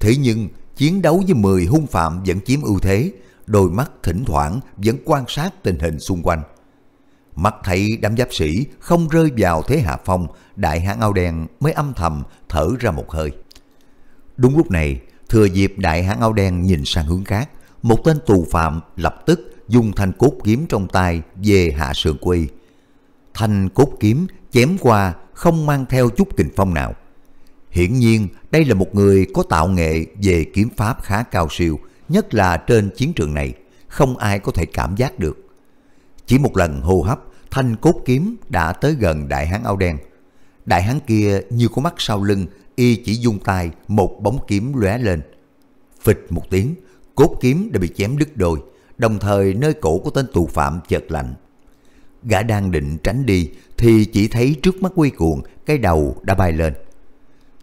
Thế nhưng, chiến đấu với 10 hung phạm vẫn chiếm ưu thế, đôi mắt thỉnh thoảng vẫn quan sát tình hình xung quanh. Mắt thấy đám giáp sĩ không rơi vào thế hạ phong, đại hãng áo đen mới âm thầm thở ra một hơi. Đúng lúc này, thừa dịp đại hán áo đen nhìn sang hướng khác, một tên tù phạm lập tức dùng thanh cốt kiếm trong tay về hạ sườn của y. Thanh cốt kiếm chém qua không mang theo chút kình phong nào. Hiển nhiên đây là một người có tạo nghệ về kiếm pháp khá cao siêu, nhất là trên chiến trường này, không ai có thể cảm giác được. Chỉ một lần hô hấp, thanh cốt kiếm đã tới gần đại hán áo đen. Đại hán kia như có mắt sau lưng y chỉ dung tay một bóng kiếm lóe lên. Phịch một tiếng, cốt kiếm đã bị chém đứt đôi, đồng thời nơi cổ của tên tù phạm chợt lạnh. Gã đang định tránh đi thì chỉ thấy trước mắt quy cuồng cái đầu đã bay lên.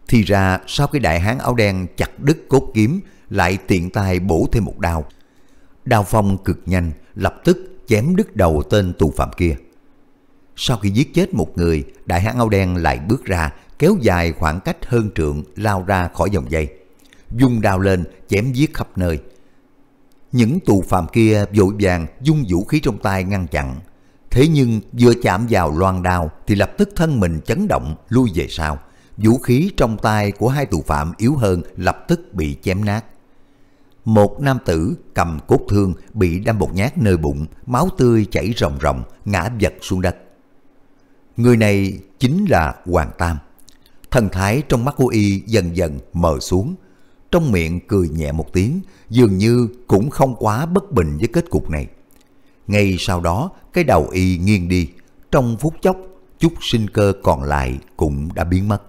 Thì ra sau cái đại hán áo đen chặt đứt cốt kiếm lại tiện tay bổ thêm một đao. Đao phong cực nhanh, lập tức chém đứt đầu tên tù phạm kia. Sau khi giết chết một người, đại hán áo đen lại bước ra kéo dài khoảng cách hơn trượng lao ra khỏi dòng dây. Dung đao lên, chém giết khắp nơi. Những tù phạm kia vội vàng dung vũ khí trong tay ngăn chặn. Thế nhưng vừa chạm vào loan đao thì lập tức thân mình chấn động lui về sau. Vũ khí trong tay của hai tù phạm yếu hơn lập tức bị chém nát. Một nam tử cầm cốt thương bị đâm một nhát nơi bụng, máu tươi chảy ròng ròng, ngã vật xuống đất. Người này chính là Hoàng Tam thần thái trong mắt của y dần dần mờ xuống. Trong miệng cười nhẹ một tiếng, dường như cũng không quá bất bình với kết cục này. Ngay sau đó, cái đầu y nghiêng đi, trong phút chốc, chút sinh cơ còn lại cũng đã biến mất.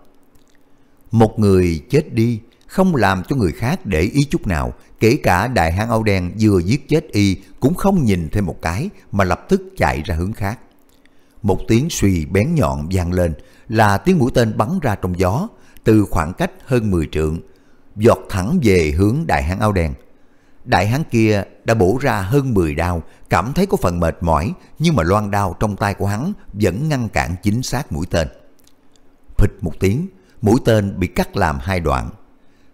Một người chết đi, không làm cho người khác để ý chút nào, kể cả đại hán áo đen vừa giết chết y cũng không nhìn thêm một cái mà lập tức chạy ra hướng khác một tiếng suy bén nhọn vang lên là tiếng mũi tên bắn ra trong gió từ khoảng cách hơn 10 trượng, giọt thẳng về hướng đại hán áo đen. Đại hán kia đã bổ ra hơn 10 đao, cảm thấy có phần mệt mỏi, nhưng mà loan đao trong tay của hắn vẫn ngăn cản chính xác mũi tên. Phịch một tiếng, mũi tên bị cắt làm hai đoạn.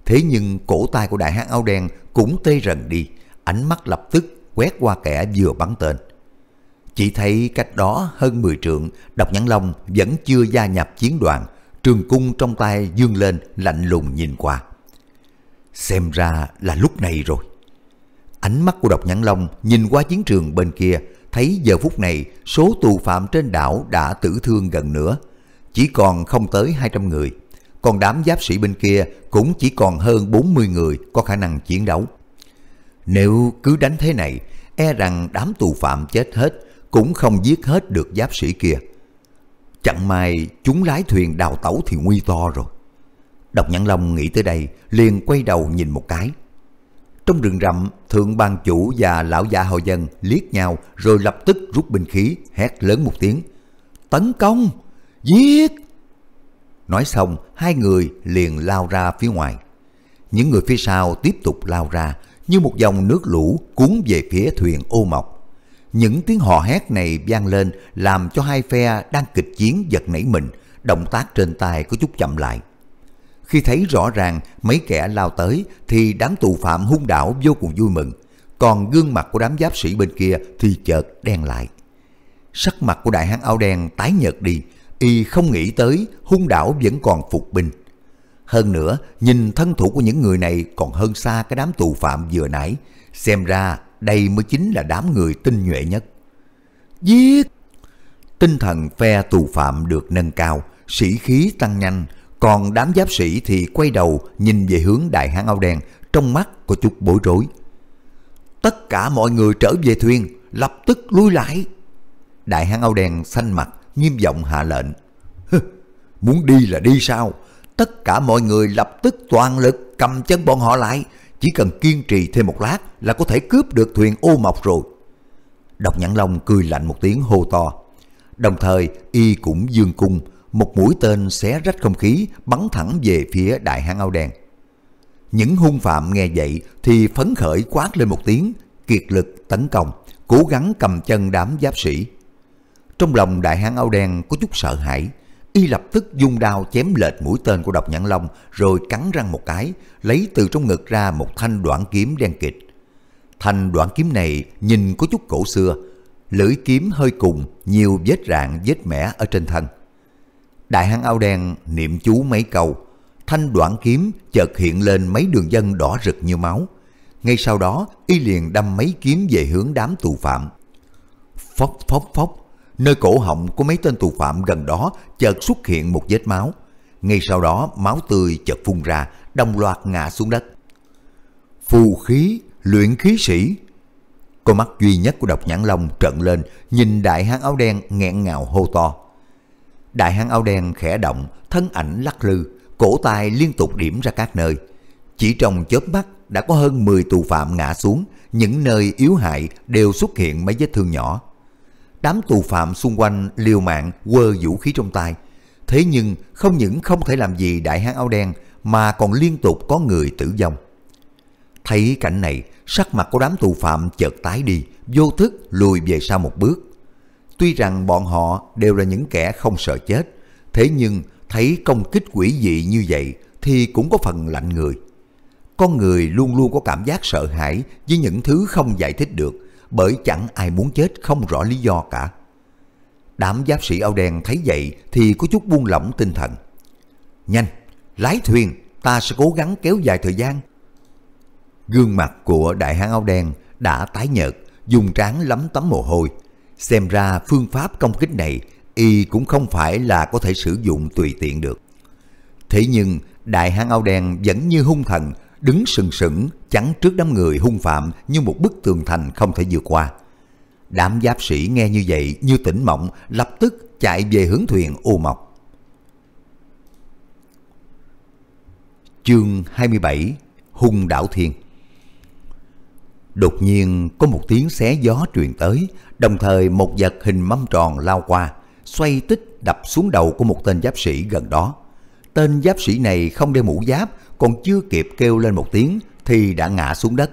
Thế nhưng cổ tay của đại hán áo đen cũng tê rần đi, ánh mắt lập tức quét qua kẻ vừa bắn tên. Chỉ thấy cách đó hơn 10 trượng, Độc Nhãn Long vẫn chưa gia nhập chiến đoàn, trường cung trong tay dương lên lạnh lùng nhìn qua. Xem ra là lúc này rồi. Ánh mắt của Độc Nhãn Long nhìn qua chiến trường bên kia, thấy giờ phút này số tù phạm trên đảo đã tử thương gần nữa, chỉ còn không tới 200 người. Còn đám giáp sĩ bên kia cũng chỉ còn hơn 40 người có khả năng chiến đấu. Nếu cứ đánh thế này, e rằng đám tù phạm chết hết, cũng không giết hết được giáp sĩ kia. Chẳng may chúng lái thuyền đào tẩu thì nguy to rồi. Độc Nhãn Long nghĩ tới đây liền quay đầu nhìn một cái. Trong rừng rậm, thượng ban chủ và lão già hậu dân liếc nhau rồi lập tức rút binh khí hét lớn một tiếng. Tấn công! Giết! Nói xong, hai người liền lao ra phía ngoài. Những người phía sau tiếp tục lao ra như một dòng nước lũ cuốn về phía thuyền ô mọc. Những tiếng hò hét này vang lên làm cho hai phe đang kịch chiến giật nảy mình, động tác trên tay có chút chậm lại. Khi thấy rõ ràng mấy kẻ lao tới thì đám tù phạm hung đảo vô cùng vui mừng, còn gương mặt của đám giáp sĩ bên kia thì chợt đen lại. Sắc mặt của đại hán áo đen tái nhợt đi, y không nghĩ tới hung đảo vẫn còn phục binh. Hơn nữa, nhìn thân thủ của những người này còn hơn xa cái đám tù phạm vừa nãy, xem ra đây mới chính là đám người tinh nhuệ nhất. Giết! Tinh thần phe tù phạm được nâng cao, sĩ khí tăng nhanh, còn đám giáp sĩ thì quay đầu nhìn về hướng đại hán áo đen, trong mắt có chút bối rối. Tất cả mọi người trở về thuyền, lập tức lui lại. Đại hán áo đen xanh mặt, nghiêm giọng hạ lệnh. Muốn đi là đi sao? Tất cả mọi người lập tức toàn lực cầm chân bọn họ lại, chỉ cần kiên trì thêm một lát là có thể cướp được thuyền ô mộc rồi. Độc nhãn long cười lạnh một tiếng hô to. Đồng thời y cũng dương cung, một mũi tên xé rách không khí bắn thẳng về phía đại hán áo đen. Những hung phạm nghe vậy thì phấn khởi quát lên một tiếng, kiệt lực tấn công, cố gắng cầm chân đám giáp sĩ. Trong lòng đại hán áo đen có chút sợ hãi, Y lập tức dùng đao chém lệch mũi tên của độc nhãn long rồi cắn răng một cái, lấy từ trong ngực ra một thanh đoạn kiếm đen kịch. Thanh đoạn kiếm này nhìn có chút cổ xưa, lưỡi kiếm hơi cùng, nhiều vết rạn vết mẻ ở trên thân. Đại hán áo đen niệm chú mấy câu, thanh đoạn kiếm chợt hiện lên mấy đường dân đỏ rực như máu. Ngay sau đó, y liền đâm mấy kiếm về hướng đám tù phạm. Phốc phốc phốc. Nơi cổ họng của mấy tên tù phạm gần đó chợt xuất hiện một vết máu. Ngay sau đó máu tươi chợt phun ra, đồng loạt ngã xuống đất. Phù khí, luyện khí sĩ. Con mắt duy nhất của độc nhãn long trợn lên, nhìn đại hán áo đen nghẹn ngào hô to. Đại hán áo đen khẽ động, thân ảnh lắc lư, cổ tay liên tục điểm ra các nơi. Chỉ trong chớp mắt đã có hơn 10 tù phạm ngã xuống, những nơi yếu hại đều xuất hiện mấy vết thương nhỏ đám tù phạm xung quanh liều mạng quơ vũ khí trong tay. Thế nhưng không những không thể làm gì đại hán áo đen mà còn liên tục có người tử vong. Thấy cảnh này, sắc mặt của đám tù phạm chợt tái đi, vô thức lùi về sau một bước. Tuy rằng bọn họ đều là những kẻ không sợ chết, thế nhưng thấy công kích quỷ dị như vậy thì cũng có phần lạnh người. Con người luôn luôn có cảm giác sợ hãi với những thứ không giải thích được, bởi chẳng ai muốn chết không rõ lý do cả. Đám giáp sĩ áo đen thấy vậy thì có chút buông lỏng tinh thần. Nhanh, lái thuyền, ta sẽ cố gắng kéo dài thời gian. Gương mặt của đại hán áo đen đã tái nhợt, dùng trán lấm tấm mồ hôi. Xem ra phương pháp công kích này y cũng không phải là có thể sử dụng tùy tiện được. Thế nhưng đại hán áo đen vẫn như hung thần, đứng sừng sững chắn trước đám người hung phạm như một bức tường thành không thể vượt qua. Đám giáp sĩ nghe như vậy như tỉnh mộng lập tức chạy về hướng thuyền ô mọc. Chương 27 Hung đảo thiên Đột nhiên có một tiếng xé gió truyền tới, đồng thời một vật hình mâm tròn lao qua, xoay tích đập xuống đầu của một tên giáp sĩ gần đó. Tên giáp sĩ này không đeo mũ giáp, còn chưa kịp kêu lên một tiếng thì đã ngã xuống đất.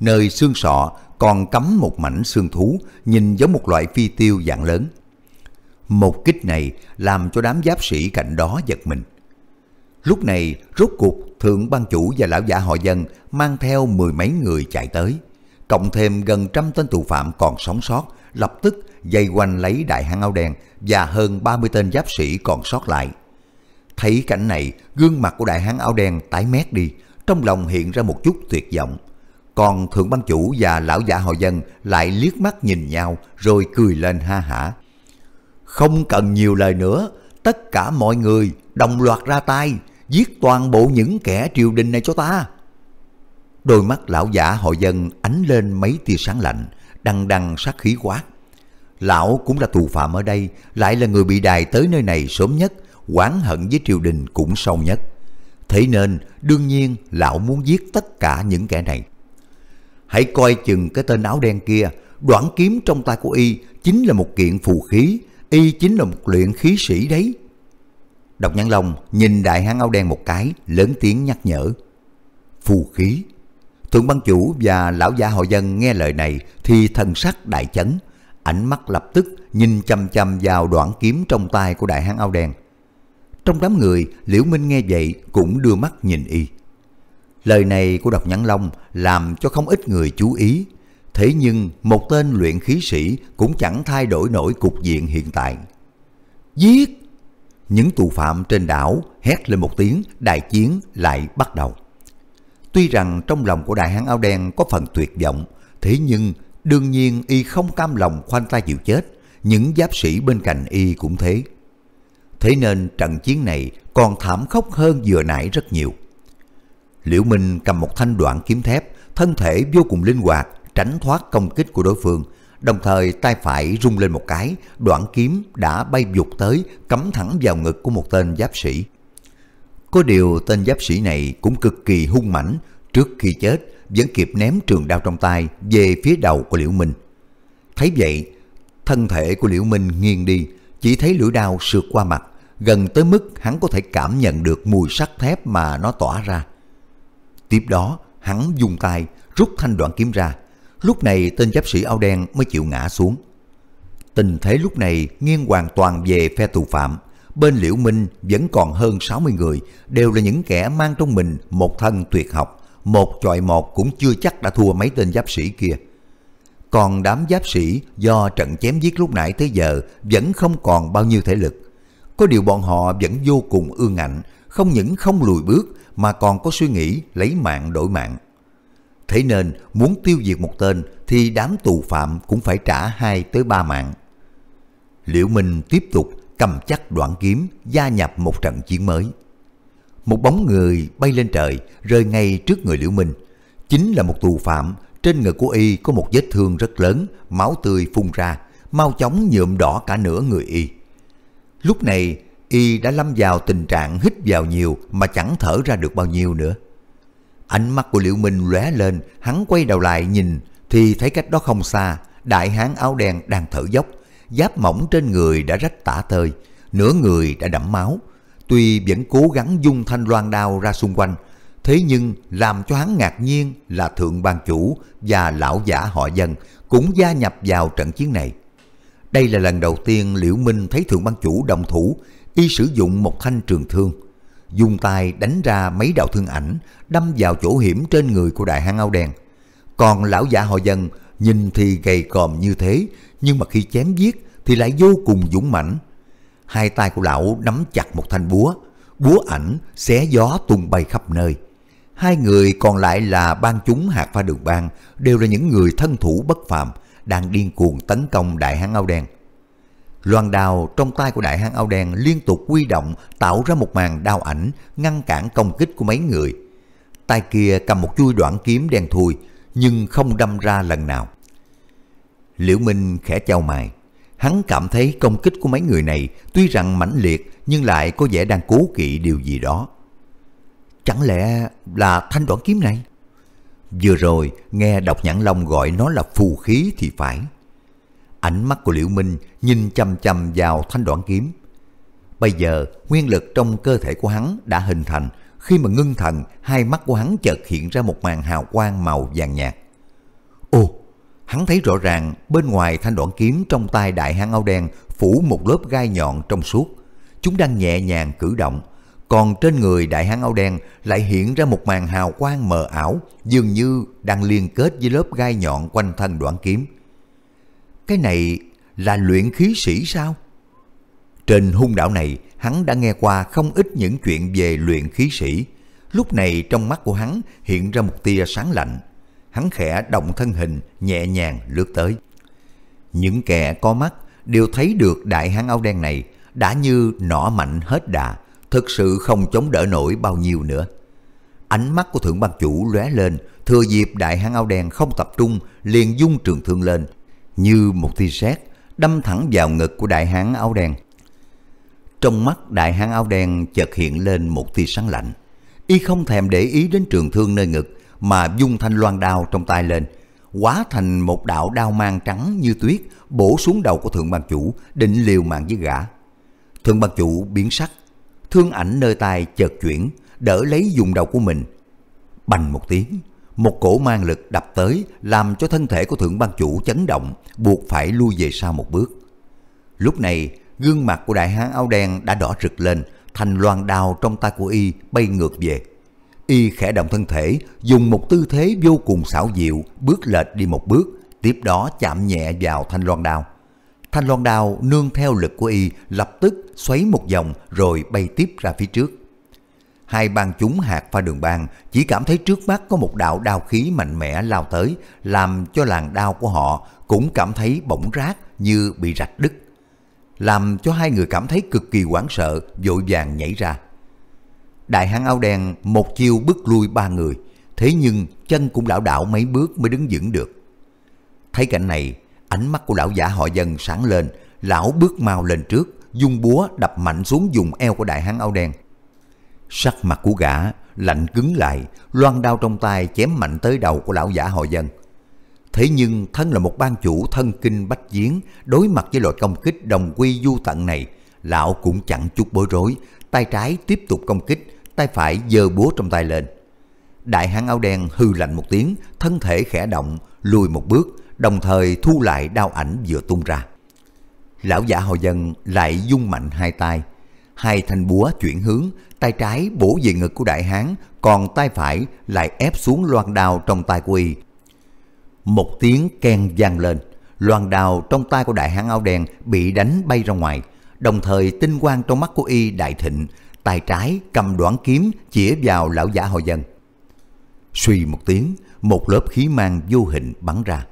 Nơi xương sọ còn cắm một mảnh xương thú nhìn giống một loại phi tiêu dạng lớn. Một kích này làm cho đám giáp sĩ cạnh đó giật mình. Lúc này, rốt cuộc, thượng ban chủ và lão giả họ dân mang theo mười mấy người chạy tới. Cộng thêm gần trăm tên tù phạm còn sống sót, lập tức dây quanh lấy đại hán áo đen và hơn 30 tên giáp sĩ còn sót lại. Thấy cảnh này, gương mặt của đại hán áo đen tái mét đi, trong lòng hiện ra một chút tuyệt vọng. Còn thượng ban chủ và lão giả họ dân lại liếc mắt nhìn nhau rồi cười lên ha hả. Không cần nhiều lời nữa, tất cả mọi người đồng loạt ra tay, giết toàn bộ những kẻ triều đình này cho ta. Đôi mắt lão giả họ dân ánh lên mấy tia sáng lạnh, đằng đằng sát khí quát. Lão cũng là tù phạm ở đây, lại là người bị đài tới nơi này sớm nhất, quán hận với triều đình cũng sâu nhất. Thế nên, đương nhiên lão muốn giết tất cả những kẻ này. Hãy coi chừng cái tên áo đen kia, đoạn kiếm trong tay của y chính là một kiện phù khí, y chính là một luyện khí sĩ đấy. Độc Nhãn Long nhìn đại hán áo đen một cái, lớn tiếng nhắc nhở. Phù khí. Thượng băng chủ và lão gia họ dân nghe lời này thì thần sắc đại chấn, ánh mắt lập tức nhìn chăm chăm vào đoạn kiếm trong tay của đại hán áo đen. Trong đám người, Liễu Minh nghe vậy cũng đưa mắt nhìn y. Lời này của Độc Nhãn Long làm cho không ít người chú ý. Thế nhưng một tên luyện khí sĩ cũng chẳng thay đổi nổi cục diện hiện tại. Giết! Những tù phạm trên đảo hét lên một tiếng đại chiến lại bắt đầu. Tuy rằng trong lòng của đại hán áo đen có phần tuyệt vọng, thế nhưng đương nhiên y không cam lòng khoanh tay chịu chết, những giáp sĩ bên cạnh y cũng thế thế nên trận chiến này còn thảm khốc hơn vừa nãy rất nhiều. Liễu Minh cầm một thanh đoạn kiếm thép, thân thể vô cùng linh hoạt, tránh thoát công kích của đối phương, đồng thời tay phải rung lên một cái, đoạn kiếm đã bay vụt tới, cắm thẳng vào ngực của một tên giáp sĩ. Có điều tên giáp sĩ này cũng cực kỳ hung mãnh, trước khi chết vẫn kịp ném trường đao trong tay về phía đầu của Liễu Minh. Thấy vậy, thân thể của Liễu Minh nghiêng đi, chỉ thấy lưỡi đao sượt qua mặt, gần tới mức hắn có thể cảm nhận được mùi sắt thép mà nó tỏa ra. Tiếp đó, hắn dùng tay rút thanh đoạn kiếm ra. Lúc này tên giáp sĩ áo đen mới chịu ngã xuống. Tình thế lúc này nghiêng hoàn toàn về phe tù phạm. Bên Liễu Minh vẫn còn hơn 60 người, đều là những kẻ mang trong mình một thân tuyệt học. Một chọi một cũng chưa chắc đã thua mấy tên giáp sĩ kia. Còn đám giáp sĩ do trận chém giết lúc nãy tới giờ vẫn không còn bao nhiêu thể lực. Có điều bọn họ vẫn vô cùng ương ngạnh, không những không lùi bước mà còn có suy nghĩ lấy mạng đổi mạng. Thế nên muốn tiêu diệt một tên thì đám tù phạm cũng phải trả hai tới ba mạng. Liễu Minh tiếp tục cầm chắc đoạn kiếm gia nhập một trận chiến mới. Một bóng người bay lên trời rơi ngay trước người Liễu Minh. Chính là một tù phạm, trên người của y có một vết thương rất lớn, máu tươi phun ra, mau chóng nhuộm đỏ cả nửa người y. Lúc này, y đã lâm vào tình trạng hít vào nhiều mà chẳng thở ra được bao nhiêu nữa. Ánh mắt của Liễu Minh lóe lên, hắn quay đầu lại nhìn thì thấy cách đó không xa, đại hán áo đen đang thở dốc, giáp mỏng trên người đã rách tả tơi, nửa người đã đẫm máu. Tuy vẫn cố gắng dung thanh loan đao ra xung quanh, thế nhưng làm cho hắn ngạc nhiên là thượng ban chủ và lão giả họ dân cũng gia nhập vào trận chiến này. Đây là lần đầu tiên Liễu Minh thấy thượng ban chủ đồng thủ, y sử dụng một thanh trường thương. Dùng tay đánh ra mấy đạo thương ảnh, đâm vào chỗ hiểm trên người của đại hán áo đen. Còn lão giả họ dân, nhìn thì gầy còm như thế, nhưng mà khi chém giết thì lại vô cùng dũng mãnh. Hai tay của lão nắm chặt một thanh búa, búa ảnh xé gió tung bay khắp nơi. Hai người còn lại là ban chúng hạt pha đường bang đều là những người thân thủ bất phàm, đang điên cuồng tấn công đại hán áo đen. Loan đao trong tay của đại hán áo đen liên tục quy động tạo ra một màn đao ảnh ngăn cản công kích của mấy người. Tay kia cầm một chui đoạn kiếm đen thui nhưng không đâm ra lần nào. Liễu Minh khẽ chau mày. Hắn cảm thấy công kích của mấy người này tuy rằng mãnh liệt nhưng lại có vẻ đang cố kỵ điều gì đó. Chẳng lẽ là thanh đoạn kiếm này? Vừa rồi nghe đọc Nhãn Long gọi nó là phù khí thì phải. Ánh mắt của Liễu Minh nhìn chăm chăm vào thanh đoạn kiếm. Bây giờ nguyên lực trong cơ thể của hắn đã hình thành khi mà ngưng thần hai mắt của hắn chợt hiện ra một màn hào quang màu vàng nhạt. Ồ, hắn thấy rõ ràng bên ngoài thanh đoạn kiếm trong tay đại hán áo đen phủ một lớp gai nhọn trong suốt. Chúng đang nhẹ nhàng cử động còn trên người đại hán áo đen lại hiện ra một màn hào quang mờ ảo, dường như đang liên kết với lớp gai nhọn quanh thân đoạn kiếm. Cái này là luyện khí sĩ sao? Trên hung đảo này, hắn đã nghe qua không ít những chuyện về luyện khí sĩ. Lúc này trong mắt của hắn hiện ra một tia sáng lạnh. Hắn khẽ động thân hình, nhẹ nhàng lướt tới. Những kẻ có mắt đều thấy được đại hán áo đen này đã như nỏ mạnh hết đà thực sự không chống đỡ nổi bao nhiêu nữa. Ánh mắt của thượng ban chủ lóe lên, thừa dịp đại hán áo đen không tập trung, liền dung trường thương lên, như một tia sét đâm thẳng vào ngực của đại hán áo đen. Trong mắt đại hán áo đen chợt hiện lên một tia sáng lạnh. Y không thèm để ý đến trường thương nơi ngực mà dung thanh loan đao trong tay lên, hóa thành một đạo đao mang trắng như tuyết bổ xuống đầu của thượng ban chủ định liều mạng với gã. Thượng ban chủ biến sắc, Thương ảnh nơi tay chợt chuyển, đỡ lấy dùng đầu của mình. Bành một tiếng, một cổ mang lực đập tới làm cho thân thể của thượng ban chủ chấn động, buộc phải lui về sau một bước. Lúc này, gương mặt của đại hán áo đen đã đỏ rực lên, thành loan đao trong tay của y bay ngược về. Y khẽ động thân thể, dùng một tư thế vô cùng xảo diệu, bước lệch đi một bước, tiếp đó chạm nhẹ vào thanh loan đao. Thanh loan đào nương theo lực của y lập tức xoáy một vòng rồi bay tiếp ra phía trước. Hai bang chúng hạt pha đường bang chỉ cảm thấy trước mắt có một đạo đao khí mạnh mẽ lao tới, làm cho làn đao của họ cũng cảm thấy bỗng rác như bị rạch đứt. Làm cho hai người cảm thấy cực kỳ hoảng sợ, vội vàng nhảy ra. Đại hán áo đen một chiêu bước lui ba người, thế nhưng chân cũng đảo đảo mấy bước mới đứng vững được. Thấy cảnh này, Ánh mắt của lão giả họ dần sáng lên, lão bước mau lên trước, dùng búa đập mạnh xuống vùng eo của đại hán áo đen. Sắc mặt của gã lạnh cứng lại, loan đao trong tay chém mạnh tới đầu của lão giả họ dân. Thế nhưng thân là một ban chủ thân kinh bách chiến, đối mặt với loại công kích đồng quy du tận này, lão cũng chẳng chút bối rối, tay trái tiếp tục công kích, tay phải giơ búa trong tay lên. Đại hán áo đen hư lạnh một tiếng, thân thể khẽ động, lùi một bước, đồng thời thu lại đao ảnh vừa tung ra. Lão giả hồi dân lại dung mạnh hai tay, hai thanh búa chuyển hướng, tay trái bổ về ngực của đại hán, còn tay phải lại ép xuống loan đao trong tay của y. Một tiếng ken vang lên, loan đao trong tay của đại hán áo đen bị đánh bay ra ngoài, đồng thời tinh quang trong mắt của y đại thịnh, tay trái cầm đoạn kiếm chĩa vào lão giả hồi dân. Suy một tiếng, một lớp khí mang vô hình bắn ra.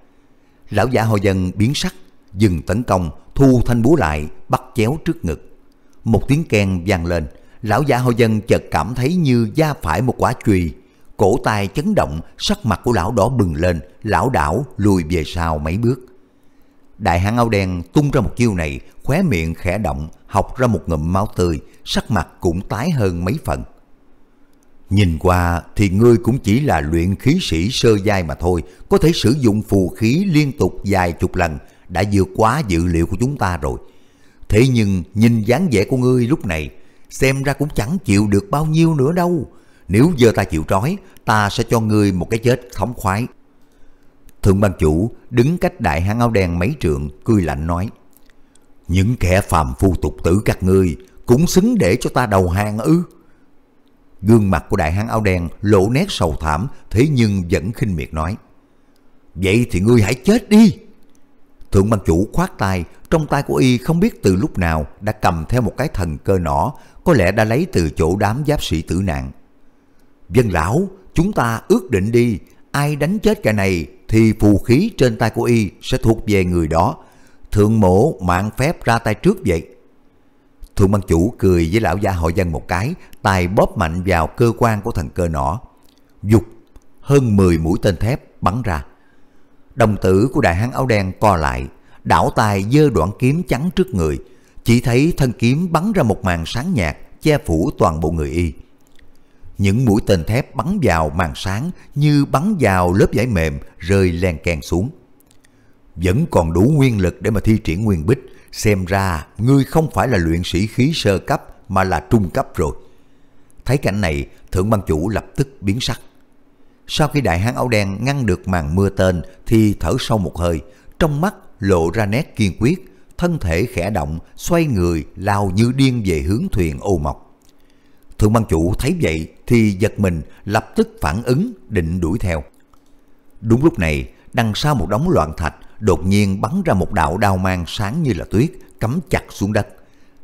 Lão giả họ dân biến sắc, dừng tấn công, thu thanh búa lại, bắt chéo trước ngực. Một tiếng kèn vang lên, lão giả họ dân chợt cảm thấy như da phải một quả chùy. Cổ tay chấn động, sắc mặt của lão đỏ bừng lên, lão đảo lùi về sau mấy bước. Đại hãng áo đen tung ra một chiêu này, khóe miệng khẽ động, học ra một ngụm máu tươi, sắc mặt cũng tái hơn mấy phần. Nhìn qua thì ngươi cũng chỉ là luyện khí sĩ sơ giai mà thôi, có thể sử dụng phù khí liên tục vài chục lần, đã vượt quá dự liệu của chúng ta rồi. Thế nhưng nhìn dáng vẻ của ngươi lúc này, xem ra cũng chẳng chịu được bao nhiêu nữa đâu. Nếu giờ ta chịu trói, ta sẽ cho ngươi một cái chết thống khoái. Thượng ban chủ đứng cách đại hang áo đen mấy trượng, cười lạnh nói. Những kẻ phàm phu tục tử các ngươi cũng xứng để cho ta đầu hàng ư. Gương mặt của đại hán áo đen lộ nét sầu thảm, thế nhưng vẫn khinh miệt nói. Vậy thì ngươi hãy chết đi! Thượng ban chủ khoát tay, trong tay của y không biết từ lúc nào đã cầm theo một cái thần cơ nỏ, có lẽ đã lấy từ chỗ đám giáp sĩ tử nạn. Dân lão, chúng ta ước định đi, ai đánh chết kẻ này thì phù khí trên tay của y sẽ thuộc về người đó. Thượng mổ mạng phép ra tay trước vậy. Thượng Ban Chủ cười với lão gia hội dân một cái, tay bóp mạnh vào cơ quan của thần cơ nỏ. Dục, hơn 10 mũi tên thép bắn ra. Đồng tử của đại hán áo đen co lại, đảo tay dơ đoạn kiếm trắng trước người. Chỉ thấy thân kiếm bắn ra một màn sáng nhạt, che phủ toàn bộ người y. Những mũi tên thép bắn vào màn sáng như bắn vào lớp vải mềm rơi len kèn xuống. Vẫn còn đủ nguyên lực để mà thi triển nguyên bích, xem ra ngươi không phải là luyện sĩ khí sơ cấp mà là trung cấp rồi. Thấy cảnh này, thượng ban chủ lập tức biến sắc. Sau khi đại hán áo đen ngăn được màn mưa tên thì thở sâu một hơi, trong mắt lộ ra nét kiên quyết, thân thể khẽ động, xoay người lao như điên về hướng thuyền ô mọc. Thượng ban chủ thấy vậy thì giật mình lập tức phản ứng định đuổi theo. Đúng lúc này, đằng sau một đống loạn thạch đột nhiên bắn ra một đạo đao mang sáng như là tuyết, cắm chặt xuống đất.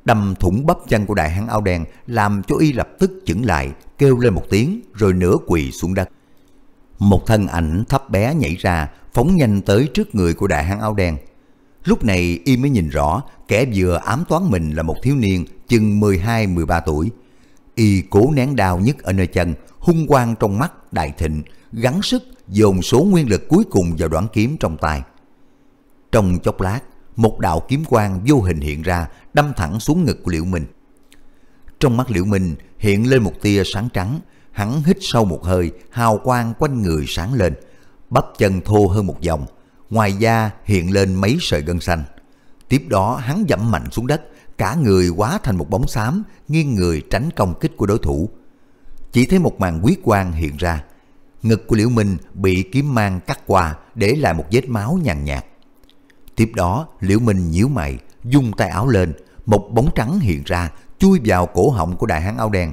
Đâm thủng bắp chân của đại hán áo đen làm cho y lập tức chững lại, kêu lên một tiếng rồi nửa quỳ xuống đất. Một thân ảnh thấp bé nhảy ra, phóng nhanh tới trước người của đại hán áo đen. Lúc này y mới nhìn rõ kẻ vừa ám toán mình là một thiếu niên chừng 12-13 tuổi. Y cố nén đau nhất ở nơi chân, hung quang trong mắt đại thịnh, gắng sức dồn số nguyên lực cuối cùng vào đoạn kiếm trong tay. Trong chốc lát, một đạo kiếm quang vô hình hiện ra đâm thẳng xuống ngực của Liễu Minh. Trong mắt Liễu Minh hiện lên một tia sáng trắng, hắn hít sâu một hơi, hào quang quanh người sáng lên, bắp chân thô hơn một vòng, ngoài da hiện lên mấy sợi gân xanh. Tiếp đó hắn dẫm mạnh xuống đất, cả người quá thành một bóng xám, nghiêng người tránh công kích của đối thủ. Chỉ thấy một màn quyết quang hiện ra, ngực của Liễu Minh bị kiếm mang cắt qua để lại một vết máu nhàn nhạt. Tiếp đó, Liễu Minh nhíu mày, dùng tay áo lên, một bóng trắng hiện ra, chui vào cổ họng của đại hán áo đen.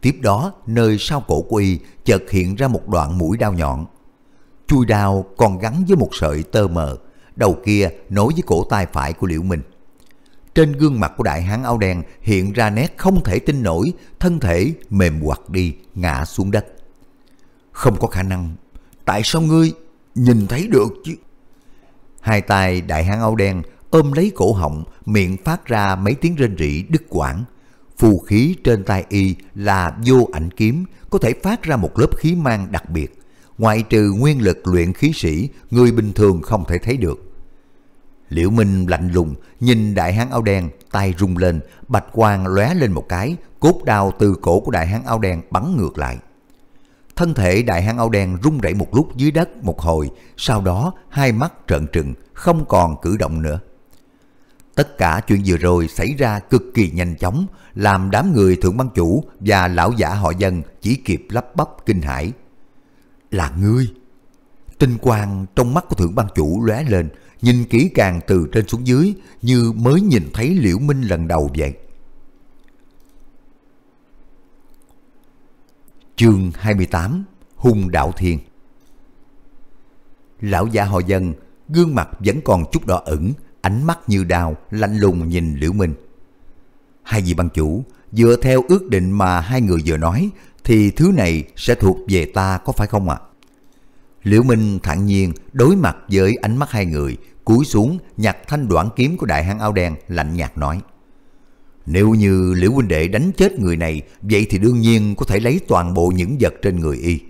Tiếp đó, nơi sau cổ của y chợt hiện ra một đoạn mũi đao nhọn. Chui đao còn gắn với một sợi tơ mờ, đầu kia nối với cổ tay phải của Liễu Minh. Trên gương mặt của đại hán áo đen hiện ra nét không thể tin nổi, thân thể mềm quặt đi, ngã xuống đất. Không có khả năng, tại sao ngươi nhìn thấy được chứ? Hai tay đại hán áo đen ôm lấy cổ họng, miệng phát ra mấy tiếng rên rỉ đứt quãng. Phù khí trên tay y là vô ảnh kiếm, có thể phát ra một lớp khí mang đặc biệt. Ngoại trừ nguyên lực luyện khí sĩ, người bình thường không thể thấy được. Liễu Minh lạnh lùng, nhìn đại hán áo đen, tay rung lên, bạch quang lóe lên một cái, cốt đao từ cổ của đại hán áo đen bắn ngược lại. Thân thể đại hang áo đen rung rẩy một lúc dưới đất một hồi, sau đó hai mắt trợn trừng, không còn cử động nữa. Tất cả chuyện vừa rồi xảy ra cực kỳ nhanh chóng, làm đám người thượng ban chủ và lão giả họ dân chỉ kịp lắp bắp kinh hãi. Là ngươi! Tinh quang trong mắt của thượng ban chủ lóe lên, nhìn kỹ càng từ trên xuống dưới như mới nhìn thấy Liễu Minh lần đầu vậy. Chương 28 hùng Đạo Thiên Lão già họ dân, gương mặt vẫn còn chút đỏ ửng, ánh mắt như đào, lạnh lùng nhìn Liễu Minh. Hai vị băng chủ, dựa theo ước định mà hai người vừa nói, thì thứ này sẽ thuộc về ta có phải không ạ? Liễu Minh thản nhiên đối mặt với ánh mắt hai người, cúi xuống nhặt thanh đoạn kiếm của đại hán áo đen, lạnh nhạt nói. Nếu như Liễu huynh đệ đánh chết người này, vậy thì đương nhiên có thể lấy toàn bộ những vật trên người y.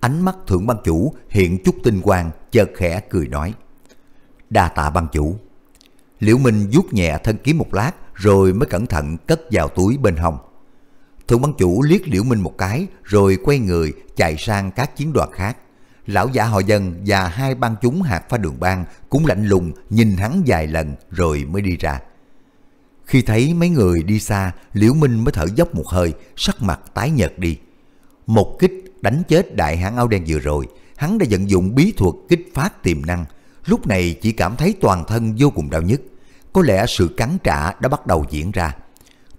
Ánh mắt thượng ban chủ hiện chút tinh quang, chợt khẽ cười nói. Đa tạ ban chủ. Liễu Minh vuốt nhẹ thân kiếm một lát rồi mới cẩn thận cất vào túi bên hông. Thượng ban chủ liếc Liễu Minh một cái rồi quay người chạy sang các chiến đoàn khác. Lão giả họ dân và hai ban chúng hạt pha đường bang cũng lạnh lùng nhìn hắn vài lần rồi mới đi ra. Khi thấy mấy người đi xa, Liễu Minh mới thở dốc một hơi, sắc mặt tái nhợt đi. Một kích đánh chết đại hãng áo đen vừa rồi, hắn đã vận dụng bí thuật kích phát tiềm năng. Lúc này chỉ cảm thấy toàn thân vô cùng đau nhức. Có lẽ sự cắn trả đã bắt đầu diễn ra.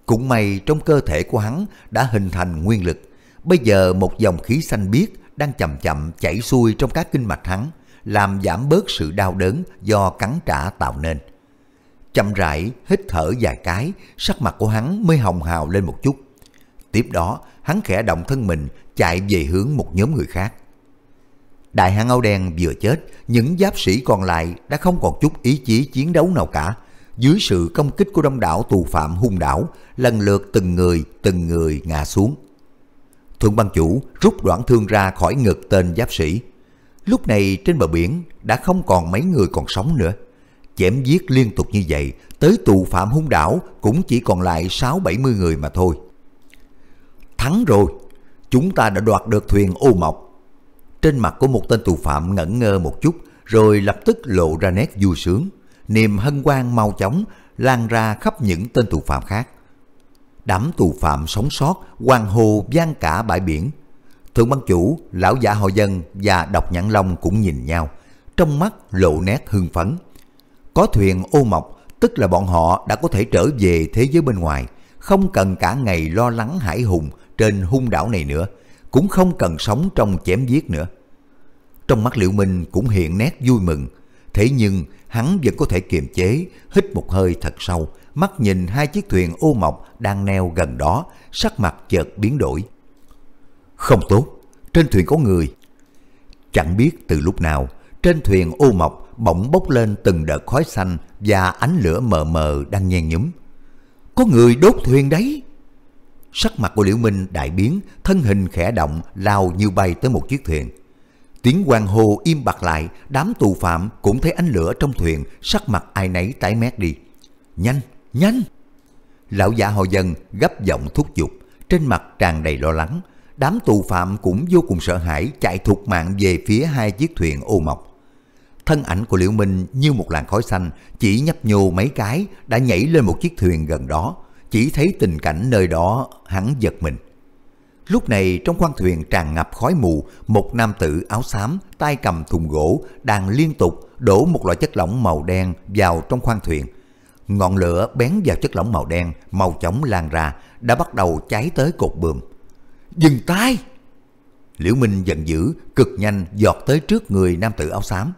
Cũng may trong cơ thể của hắn đã hình thành nguyên lực. Bây giờ một dòng khí xanh biếc đang chậm chậm chảy xuôi trong các kinh mạch hắn, làm giảm bớt sự đau đớn do cắn trả tạo nên. Chậm rãi, hít thở vài cái, sắc mặt của hắn mới hồng hào lên một chút. Tiếp đó, hắn khẽ động thân mình, chạy về hướng một nhóm người khác. Đại hãng âu đen vừa chết, những giáp sĩ còn lại đã không còn chút ý chí chiến đấu nào cả. Dưới sự công kích của đông đảo tù phạm hung đảo, lần lượt từng người, từng người ngã xuống. Thượng băng chủ rút đoạn thương ra khỏi ngực tên giáp sĩ. Lúc này trên bờ biển đã không còn mấy người còn sống nữa chém giết liên tục như vậy, tới tù phạm hung đảo cũng chỉ còn lại 6-70 người mà thôi. Thắng rồi, chúng ta đã đoạt được thuyền ô mộc. Trên mặt của một tên tù phạm ngẩn ngơ một chút, rồi lập tức lộ ra nét vui sướng. Niềm hân hoan mau chóng lan ra khắp những tên tù phạm khác. Đám tù phạm sống sót, hoàng hồ gian cả bãi biển. Thượng ban chủ, lão giả hội dân và độc nhãn long cũng nhìn nhau, trong mắt lộ nét hưng phấn. Có thuyền ô mộc, tức là bọn họ đã có thể trở về thế giới bên ngoài, không cần cả ngày lo lắng hải hùng trên hung đảo này nữa, cũng không cần sống trong chém giết nữa. Trong mắt liễu Minh cũng hiện nét vui mừng, thế nhưng hắn vẫn có thể kiềm chế, hít một hơi thật sâu, mắt nhìn hai chiếc thuyền ô mộc đang neo gần đó, sắc mặt chợt biến đổi. Không tốt, trên thuyền có người. Chẳng biết từ lúc nào, trên thuyền u mộc bỗng bốc lên từng đợt khói xanh và ánh lửa mờ mờ đang nhen nhúm. Có người đốt thuyền đấy! Sắc mặt của Liễu Minh đại biến, thân hình khẽ động, lao như bay tới một chiếc thuyền. Tiếng quan hồ im bặt lại, đám tù phạm cũng thấy ánh lửa trong thuyền, sắc mặt ai nấy tái mét đi. Nhanh, nhanh! Lão giả họ dân gấp giọng thúc giục, trên mặt tràn đầy lo lắng. Đám tù phạm cũng vô cùng sợ hãi chạy thục mạng về phía hai chiếc thuyền ô mộc thân ảnh của Liễu Minh như một làn khói xanh, chỉ nhấp nhô mấy cái đã nhảy lên một chiếc thuyền gần đó, chỉ thấy tình cảnh nơi đó hắn giật mình. Lúc này trong khoang thuyền tràn ngập khói mù, một nam tử áo xám, tay cầm thùng gỗ đang liên tục đổ một loại chất lỏng màu đen vào trong khoang thuyền. Ngọn lửa bén vào chất lỏng màu đen, màu chóng lan ra, đã bắt đầu cháy tới cột buồm. Dừng tay! Liễu Minh giận dữ, cực nhanh giọt tới trước người nam tử áo xám.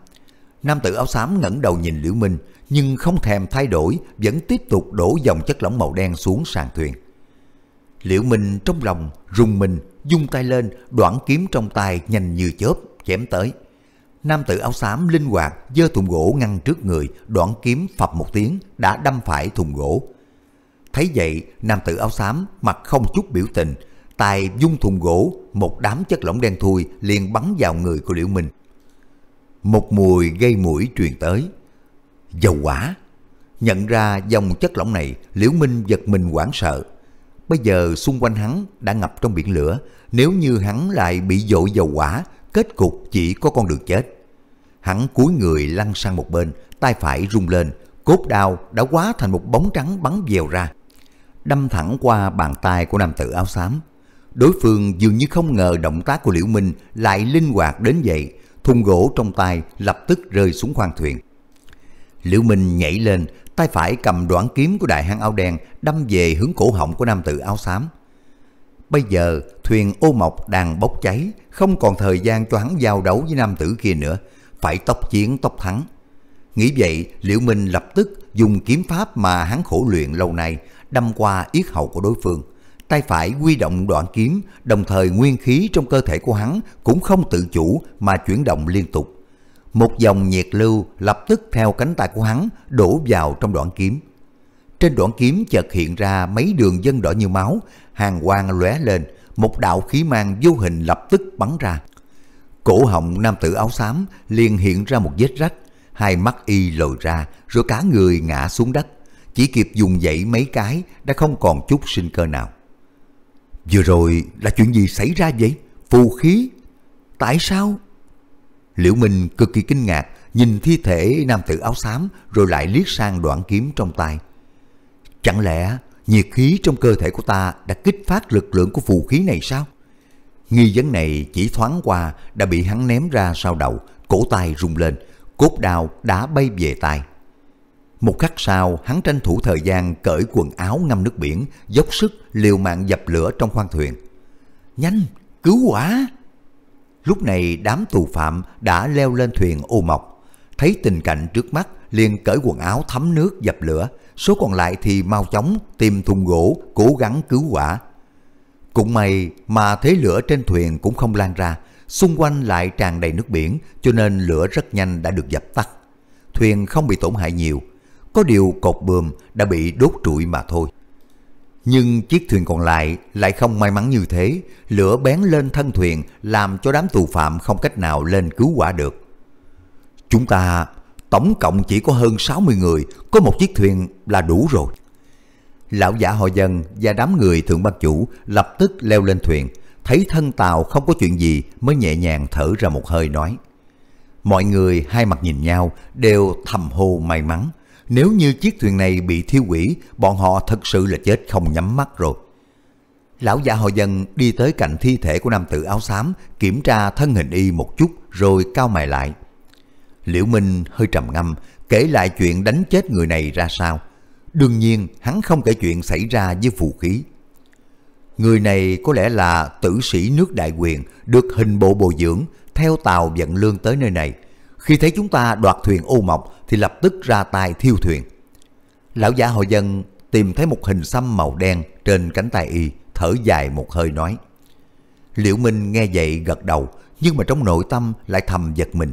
Nam tử áo xám ngẩng đầu nhìn Liễu Minh, nhưng không thèm thay đổi, vẫn tiếp tục đổ dòng chất lỏng màu đen xuống sàn thuyền. Liễu Minh trong lòng rùng mình, dung tay lên, đoạn kiếm trong tay nhanh như chớp, chém tới. Nam tử áo xám linh hoạt, giơ thùng gỗ ngăn trước người, đoạn kiếm phập một tiếng, đã đâm phải thùng gỗ. Thấy vậy, nam tử áo xám mặt không chút biểu tình, tay dung thùng gỗ, một đám chất lỏng đen thui liền bắn vào người của Liễu Minh một mùi gây mũi truyền tới. Dầu quả! Nhận ra dòng chất lỏng này, Liễu Minh giật mình hoảng sợ. Bây giờ xung quanh hắn đã ngập trong biển lửa, nếu như hắn lại bị dội dầu quả, kết cục chỉ có con đường chết. Hắn cúi người lăn sang một bên, tay phải rung lên, cốt đao đã quá thành một bóng trắng bắn dèo ra. Đâm thẳng qua bàn tay của nam tử áo xám. Đối phương dường như không ngờ động tác của Liễu Minh lại linh hoạt đến vậy, thùng gỗ trong tay lập tức rơi xuống khoang thuyền. Liễu Minh nhảy lên, tay phải cầm đoạn kiếm của đại hán áo đen đâm về hướng cổ họng của nam tử áo xám. Bây giờ thuyền ô mộc đang bốc cháy, không còn thời gian cho hắn giao đấu với nam tử kia nữa, phải tốc chiến tốc thắng. Nghĩ vậy, Liễu Minh lập tức dùng kiếm pháp mà hắn khổ luyện lâu nay đâm qua yết hầu của đối phương tay phải huy động đoạn kiếm, đồng thời nguyên khí trong cơ thể của hắn cũng không tự chủ mà chuyển động liên tục. Một dòng nhiệt lưu lập tức theo cánh tay của hắn đổ vào trong đoạn kiếm. Trên đoạn kiếm chợt hiện ra mấy đường dân đỏ như máu, hàng quang lóe lên, một đạo khí mang vô hình lập tức bắn ra. Cổ họng nam tử áo xám liền hiện ra một vết rách, hai mắt y lồi ra, rồi cả người ngã xuống đất. Chỉ kịp dùng dậy mấy cái đã không còn chút sinh cơ nào. Vừa rồi là chuyện gì xảy ra vậy? Phù khí? Tại sao? Liễu Minh cực kỳ kinh ngạc nhìn thi thể nam tử áo xám rồi lại liếc sang đoạn kiếm trong tay. Chẳng lẽ nhiệt khí trong cơ thể của ta đã kích phát lực lượng của phù khí này sao? Nghi vấn này chỉ thoáng qua đã bị hắn ném ra sau đầu, cổ tay rung lên, cốt đào đã bay về tay. Một khắc sau, hắn tranh thủ thời gian cởi quần áo ngâm nước biển, dốc sức liều mạng dập lửa trong khoang thuyền. Nhanh, cứu quả! Lúc này đám tù phạm đã leo lên thuyền ô mọc. Thấy tình cảnh trước mắt, liền cởi quần áo thấm nước dập lửa. Số còn lại thì mau chóng tìm thùng gỗ, cố gắng cứu quả. Cũng may mà thế lửa trên thuyền cũng không lan ra, xung quanh lại tràn đầy nước biển cho nên lửa rất nhanh đã được dập tắt. Thuyền không bị tổn hại nhiều, có điều cột bườm đã bị đốt trụi mà thôi. Nhưng chiếc thuyền còn lại lại không may mắn như thế, lửa bén lên thân thuyền làm cho đám tù phạm không cách nào lên cứu quả được. Chúng ta tổng cộng chỉ có hơn 60 người, có một chiếc thuyền là đủ rồi. Lão giả họ dân và đám người thượng ban chủ lập tức leo lên thuyền, thấy thân tàu không có chuyện gì mới nhẹ nhàng thở ra một hơi nói. Mọi người hai mặt nhìn nhau đều thầm hô may mắn, nếu như chiếc thuyền này bị thiêu quỷ, bọn họ thật sự là chết không nhắm mắt rồi. Lão già họ dân đi tới cạnh thi thể của nam tử áo xám, kiểm tra thân hình y một chút rồi cao mày lại. Liễu Minh hơi trầm ngâm, kể lại chuyện đánh chết người này ra sao. Đương nhiên, hắn không kể chuyện xảy ra với vũ khí. Người này có lẽ là tử sĩ nước đại quyền, được hình bộ bồi dưỡng, theo tàu vận lương tới nơi này – khi thấy chúng ta đoạt thuyền ô mộc thì lập tức ra tay thiêu thuyền. Lão giả hội dân tìm thấy một hình xăm màu đen trên cánh tay y, thở dài một hơi nói. Liễu Minh nghe vậy gật đầu, nhưng mà trong nội tâm lại thầm giật mình.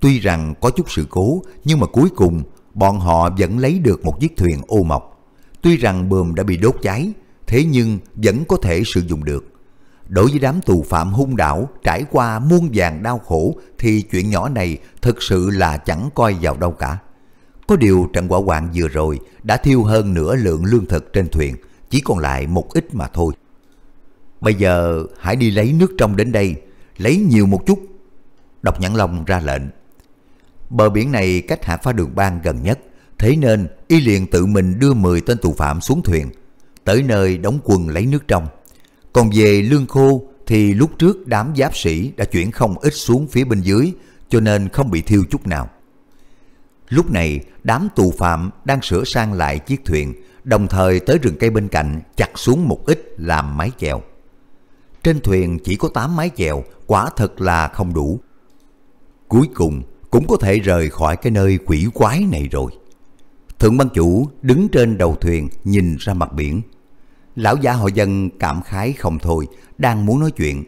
Tuy rằng có chút sự cố, nhưng mà cuối cùng bọn họ vẫn lấy được một chiếc thuyền ô mộc. Tuy rằng bơm đã bị đốt cháy, thế nhưng vẫn có thể sử dụng được. Đối với đám tù phạm hung đảo trải qua muôn vàng đau khổ thì chuyện nhỏ này thực sự là chẳng coi vào đâu cả. Có điều trận quả hoạn vừa rồi đã thiêu hơn nửa lượng lương thực trên thuyền, chỉ còn lại một ít mà thôi. Bây giờ hãy đi lấy nước trong đến đây, lấy nhiều một chút. Độc nhãn long ra lệnh. Bờ biển này cách hạ phá đường bang gần nhất, thế nên y liền tự mình đưa 10 tên tù phạm xuống thuyền, tới nơi đóng quân lấy nước trong. Còn về lương khô thì lúc trước đám giáp sĩ đã chuyển không ít xuống phía bên dưới cho nên không bị thiêu chút nào. Lúc này, đám tù phạm đang sửa sang lại chiếc thuyền, đồng thời tới rừng cây bên cạnh chặt xuống một ít làm mái chèo. Trên thuyền chỉ có 8 mái chèo, quả thật là không đủ. Cuối cùng, cũng có thể rời khỏi cái nơi quỷ quái này rồi. Thượng ban chủ đứng trên đầu thuyền nhìn ra mặt biển, Lão giả họ dân cảm khái không thôi, đang muốn nói chuyện.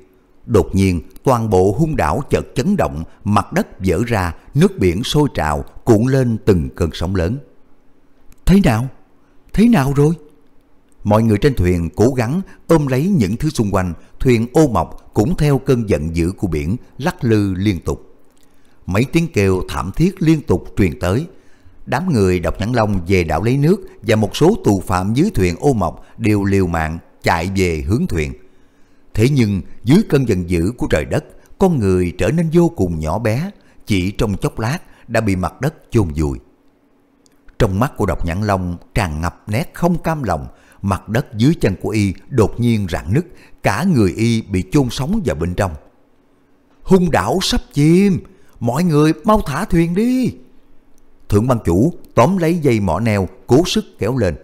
Đột nhiên, toàn bộ hung đảo chợt chấn động, mặt đất vỡ ra, nước biển sôi trào, cuộn lên từng cơn sóng lớn. Thế nào? Thế nào rồi? Mọi người trên thuyền cố gắng ôm lấy những thứ xung quanh, thuyền ô mọc cũng theo cơn giận dữ của biển lắc lư liên tục. Mấy tiếng kêu thảm thiết liên tục truyền tới, đám người đọc nhãn long về đảo lấy nước và một số tù phạm dưới thuyền ô mộc đều liều mạng chạy về hướng thuyền. Thế nhưng dưới cơn giận dữ của trời đất, con người trở nên vô cùng nhỏ bé, chỉ trong chốc lát đã bị mặt đất chôn vùi. Trong mắt của độc nhãn long tràn ngập nét không cam lòng, mặt đất dưới chân của y đột nhiên rạn nứt, cả người y bị chôn sống vào bên trong. Hung đảo sắp chìm, mọi người mau thả thuyền đi thượng ban chủ tóm lấy dây mỏ neo cố sức kéo lên.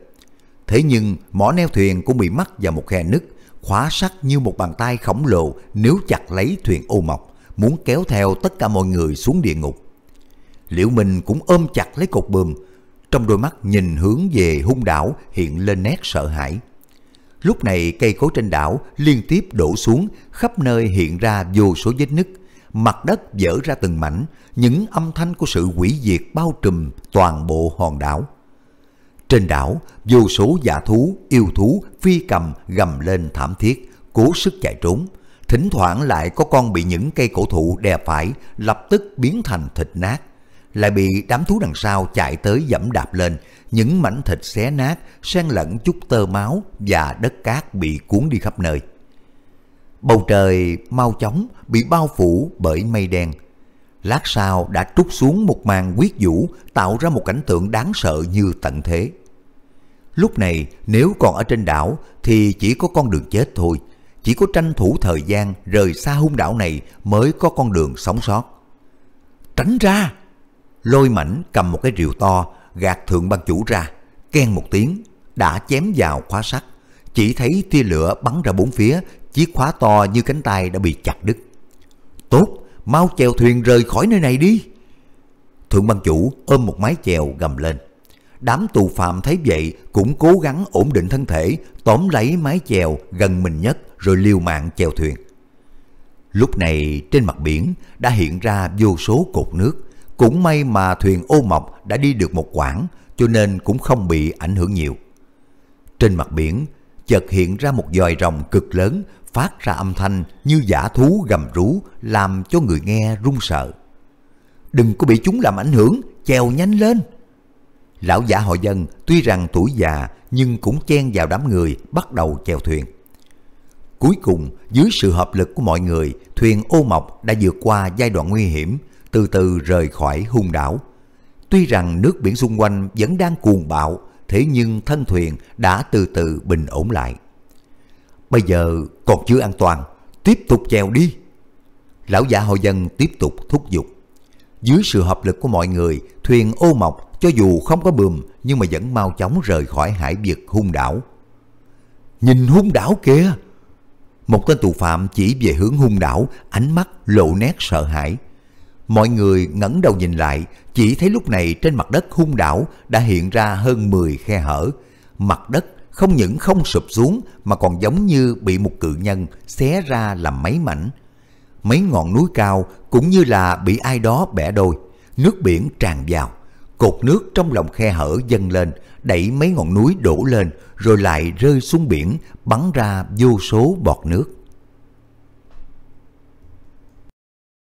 Thế nhưng mỏ neo thuyền cũng bị mắc vào một khe nứt, khóa sắt như một bàn tay khổng lồ nếu chặt lấy thuyền ô mộc, muốn kéo theo tất cả mọi người xuống địa ngục. Liễu Minh cũng ôm chặt lấy cột bơm trong đôi mắt nhìn hướng về hung đảo hiện lên nét sợ hãi. Lúc này cây cối trên đảo liên tiếp đổ xuống, khắp nơi hiện ra vô số vết nứt, mặt đất vỡ ra từng mảnh, những âm thanh của sự hủy diệt bao trùm toàn bộ hòn đảo. Trên đảo, vô số giả thú, yêu thú, phi cầm gầm lên thảm thiết, cố sức chạy trốn. Thỉnh thoảng lại có con bị những cây cổ thụ đè phải, lập tức biến thành thịt nát. Lại bị đám thú đằng sau chạy tới dẫm đạp lên, những mảnh thịt xé nát, xen lẫn chút tơ máu và đất cát bị cuốn đi khắp nơi. Bầu trời mau chóng bị bao phủ bởi mây đen. Lát sau đã trút xuống một màn quyết vũ tạo ra một cảnh tượng đáng sợ như tận thế. Lúc này nếu còn ở trên đảo thì chỉ có con đường chết thôi. Chỉ có tranh thủ thời gian rời xa hung đảo này mới có con đường sống sót. Tránh ra! Lôi mảnh cầm một cái rìu to gạt thượng ban chủ ra. Ken một tiếng đã chém vào khóa sắt. Chỉ thấy tia lửa bắn ra bốn phía chiếc khóa to như cánh tay đã bị chặt đứt. Tốt, mau chèo thuyền rời khỏi nơi này đi. Thượng ban chủ ôm một mái chèo gầm lên. Đám tù phạm thấy vậy cũng cố gắng ổn định thân thể, tóm lấy mái chèo gần mình nhất rồi liều mạng chèo thuyền. Lúc này trên mặt biển đã hiện ra vô số cột nước. Cũng may mà thuyền ô mọc đã đi được một quãng cho nên cũng không bị ảnh hưởng nhiều. Trên mặt biển chợt hiện ra một dòi rồng cực lớn phát ra âm thanh như giả thú gầm rú làm cho người nghe run sợ. Đừng có bị chúng làm ảnh hưởng, chèo nhanh lên. Lão giả họ dân tuy rằng tuổi già nhưng cũng chen vào đám người bắt đầu chèo thuyền. Cuối cùng, dưới sự hợp lực của mọi người, thuyền ô mộc đã vượt qua giai đoạn nguy hiểm, từ từ rời khỏi hung đảo. Tuy rằng nước biển xung quanh vẫn đang cuồng bạo, thế nhưng thân thuyền đã từ từ bình ổn lại. Bây giờ còn chưa an toàn, tiếp tục chèo đi. Lão giả hội dân tiếp tục thúc giục. Dưới sự hợp lực của mọi người, thuyền ô mộc cho dù không có bùm nhưng mà vẫn mau chóng rời khỏi hải vực hung đảo. Nhìn hung đảo kìa! Một tên tù phạm chỉ về hướng hung đảo, ánh mắt lộ nét sợ hãi. Mọi người ngẩng đầu nhìn lại, chỉ thấy lúc này trên mặt đất hung đảo đã hiện ra hơn 10 khe hở. Mặt đất không những không sụp xuống mà còn giống như bị một cự nhân xé ra làm mấy mảnh. Mấy ngọn núi cao cũng như là bị ai đó bẻ đôi, nước biển tràn vào. Cột nước trong lòng khe hở dâng lên, đẩy mấy ngọn núi đổ lên rồi lại rơi xuống biển bắn ra vô số bọt nước.